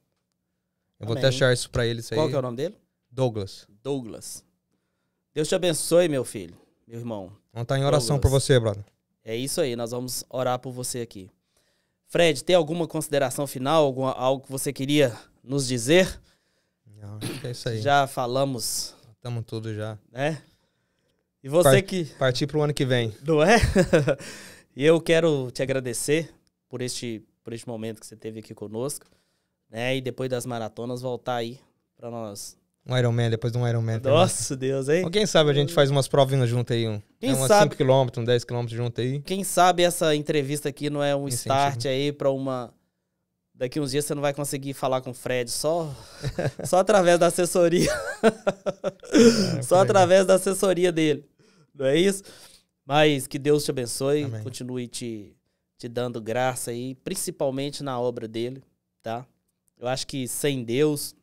B: Eu Amém. vou até achar isso pra ele. Isso Qual aí. que é o nome dele? Douglas.
A: Douglas. Deus te abençoe, meu filho, meu irmão. Vamos estar tá em oração Douglas. por você, brother. É isso aí, nós vamos orar por você aqui. Fred, tem alguma consideração final, alguma, algo que você queria nos dizer?
B: Não, acho que é isso aí. Já falamos. Estamos tudo já. É? E você Part, que. Partir para o ano que vem. Não é? *laughs* e eu quero te agradecer
A: por este, por este momento que você teve aqui conosco. Né? E depois das maratonas, voltar aí para nós
B: um Iron Man, depois de um Iron Man. Nossa, também. Deus, hein? quem sabe a gente faz umas provinhas junto aí, um, quem é umas sabe, 5km, um 10km junto aí.
A: Quem sabe essa entrevista aqui não é um Incentivo. start aí para uma... Daqui uns dias você não vai conseguir falar com o Fred, só, *laughs* só através da assessoria. É, só através da assessoria dele. Não é isso? Mas que Deus te abençoe, Amém. continue te, te dando graça aí, principalmente na obra dele, tá? Eu acho que sem Deus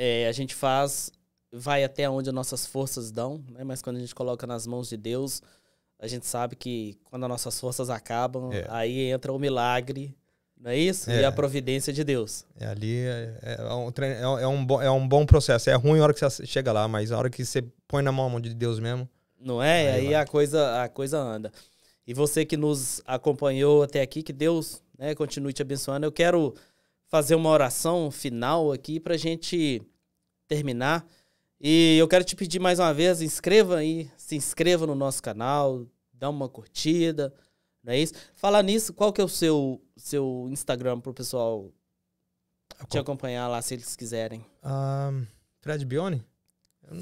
A: é, a gente faz, vai até onde as nossas forças dão, né? mas quando a gente coloca nas mãos de Deus, a gente sabe que quando as nossas forças acabam, é. aí entra o milagre, não é isso? É. E a providência de Deus.
B: É, ali é, é, é, é um, é, um é um bom processo. É ruim a hora que você chega lá, mas a hora que você põe na mão de Deus mesmo.
A: Não é? Aí, aí a, coisa, a coisa anda. E você que nos acompanhou até aqui, que Deus né, continue te abençoando. Eu quero fazer uma oração final aqui para a gente terminar. E eu quero te pedir mais uma vez, inscreva aí, se inscreva no nosso canal, dá uma curtida, não é isso? Falar nisso, qual que é o seu, seu Instagram para o pessoal te acompanhar lá, se eles quiserem?
B: Um, Fred Bione?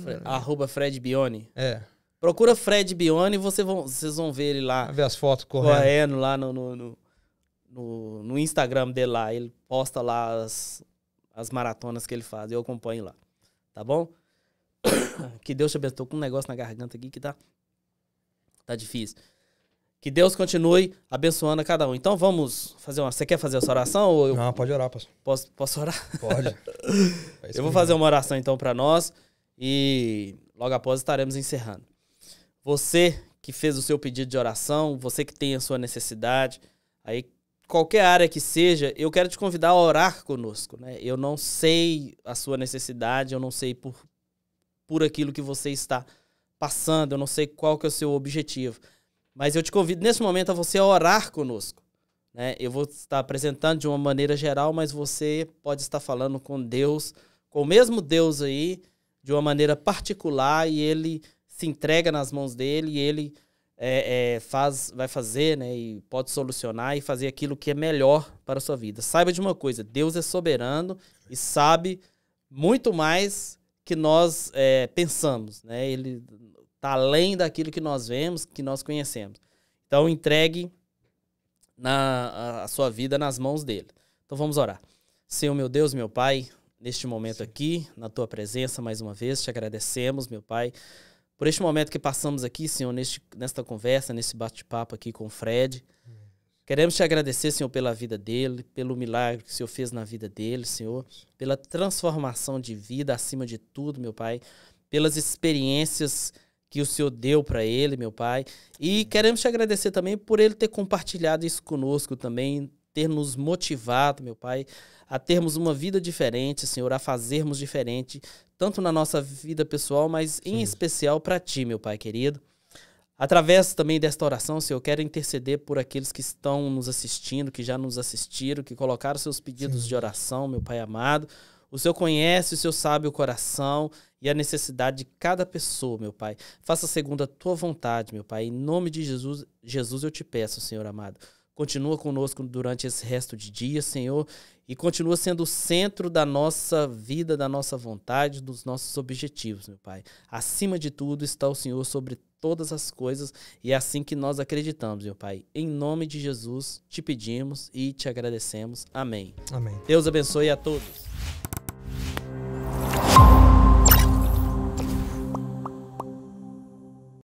B: Fre
A: arroba Fred Bione? É. Procura Fred Bione e você vão, vocês vão ver ele lá. Ver as fotos correndo. Correndo lá no, no, no no, no Instagram dele lá. Ele posta lá as, as maratonas que ele faz. Eu acompanho lá. Tá bom? *coughs* que Deus te abençoe. Tô com um negócio na garganta aqui que tá. Tá difícil. Que Deus continue abençoando a cada um. Então vamos fazer uma. Você quer fazer essa oração? Ou eu... Não, pode orar, Posso, posso orar? Pode. *laughs* É eu vou fazer uma oração então para nós e logo após estaremos encerrando. Você que fez o seu pedido de oração, você que tem a sua necessidade, aí qualquer área que seja, eu quero te convidar a orar conosco. Né? Eu não sei a sua necessidade, eu não sei por, por aquilo que você está passando, eu não sei qual que é o seu objetivo. Mas eu te convido nesse momento a você orar conosco. Né? Eu vou estar apresentando de uma maneira geral, mas você pode estar falando com Deus, com o mesmo Deus aí, de uma maneira particular, e ele se entrega nas mãos dele, e ele é, é, faz, vai fazer, né? E pode solucionar e fazer aquilo que é melhor para a sua vida. Saiba de uma coisa: Deus é soberano e sabe muito mais que nós é, pensamos, né? Ele está além daquilo que nós vemos, que nós conhecemos. Então entregue na, a, a sua vida nas mãos dele. Então vamos orar. Senhor meu Deus, meu Pai, neste momento Sim. aqui, na tua presença mais uma vez, te agradecemos, meu Pai, por este momento que passamos aqui, Senhor, neste, nesta conversa, nesse bate-papo aqui com o Fred. Queremos te agradecer, Senhor, pela vida dele, pelo milagre que o Senhor fez na vida dele, Senhor, pela transformação de vida acima de tudo, meu Pai, pelas experiências que o Senhor deu para ele, meu Pai. E queremos te agradecer também por ele ter compartilhado isso conosco também ter nos motivado, meu Pai, a termos uma vida diferente, Senhor, a fazermos diferente, tanto na nossa vida pessoal, mas em especial para Ti, meu Pai querido. Através também desta oração, Senhor, eu quero interceder por aqueles que estão nos assistindo, que já nos assistiram, que colocaram seus pedidos Sim. de oração, meu Pai amado. O Senhor conhece, o Senhor sabe o coração e a necessidade de cada pessoa, meu Pai. Faça segundo a tua vontade, meu Pai. Em nome de Jesus, Jesus eu te peço, Senhor amado. Continua conosco durante esse resto de dia, Senhor, e continua sendo o centro da nossa vida, da nossa vontade, dos nossos objetivos, meu Pai. Acima de tudo está o Senhor sobre todas as coisas e é assim que nós acreditamos, meu Pai. Em nome de Jesus, te pedimos e te agradecemos. Amém. Amém. Deus abençoe a todos.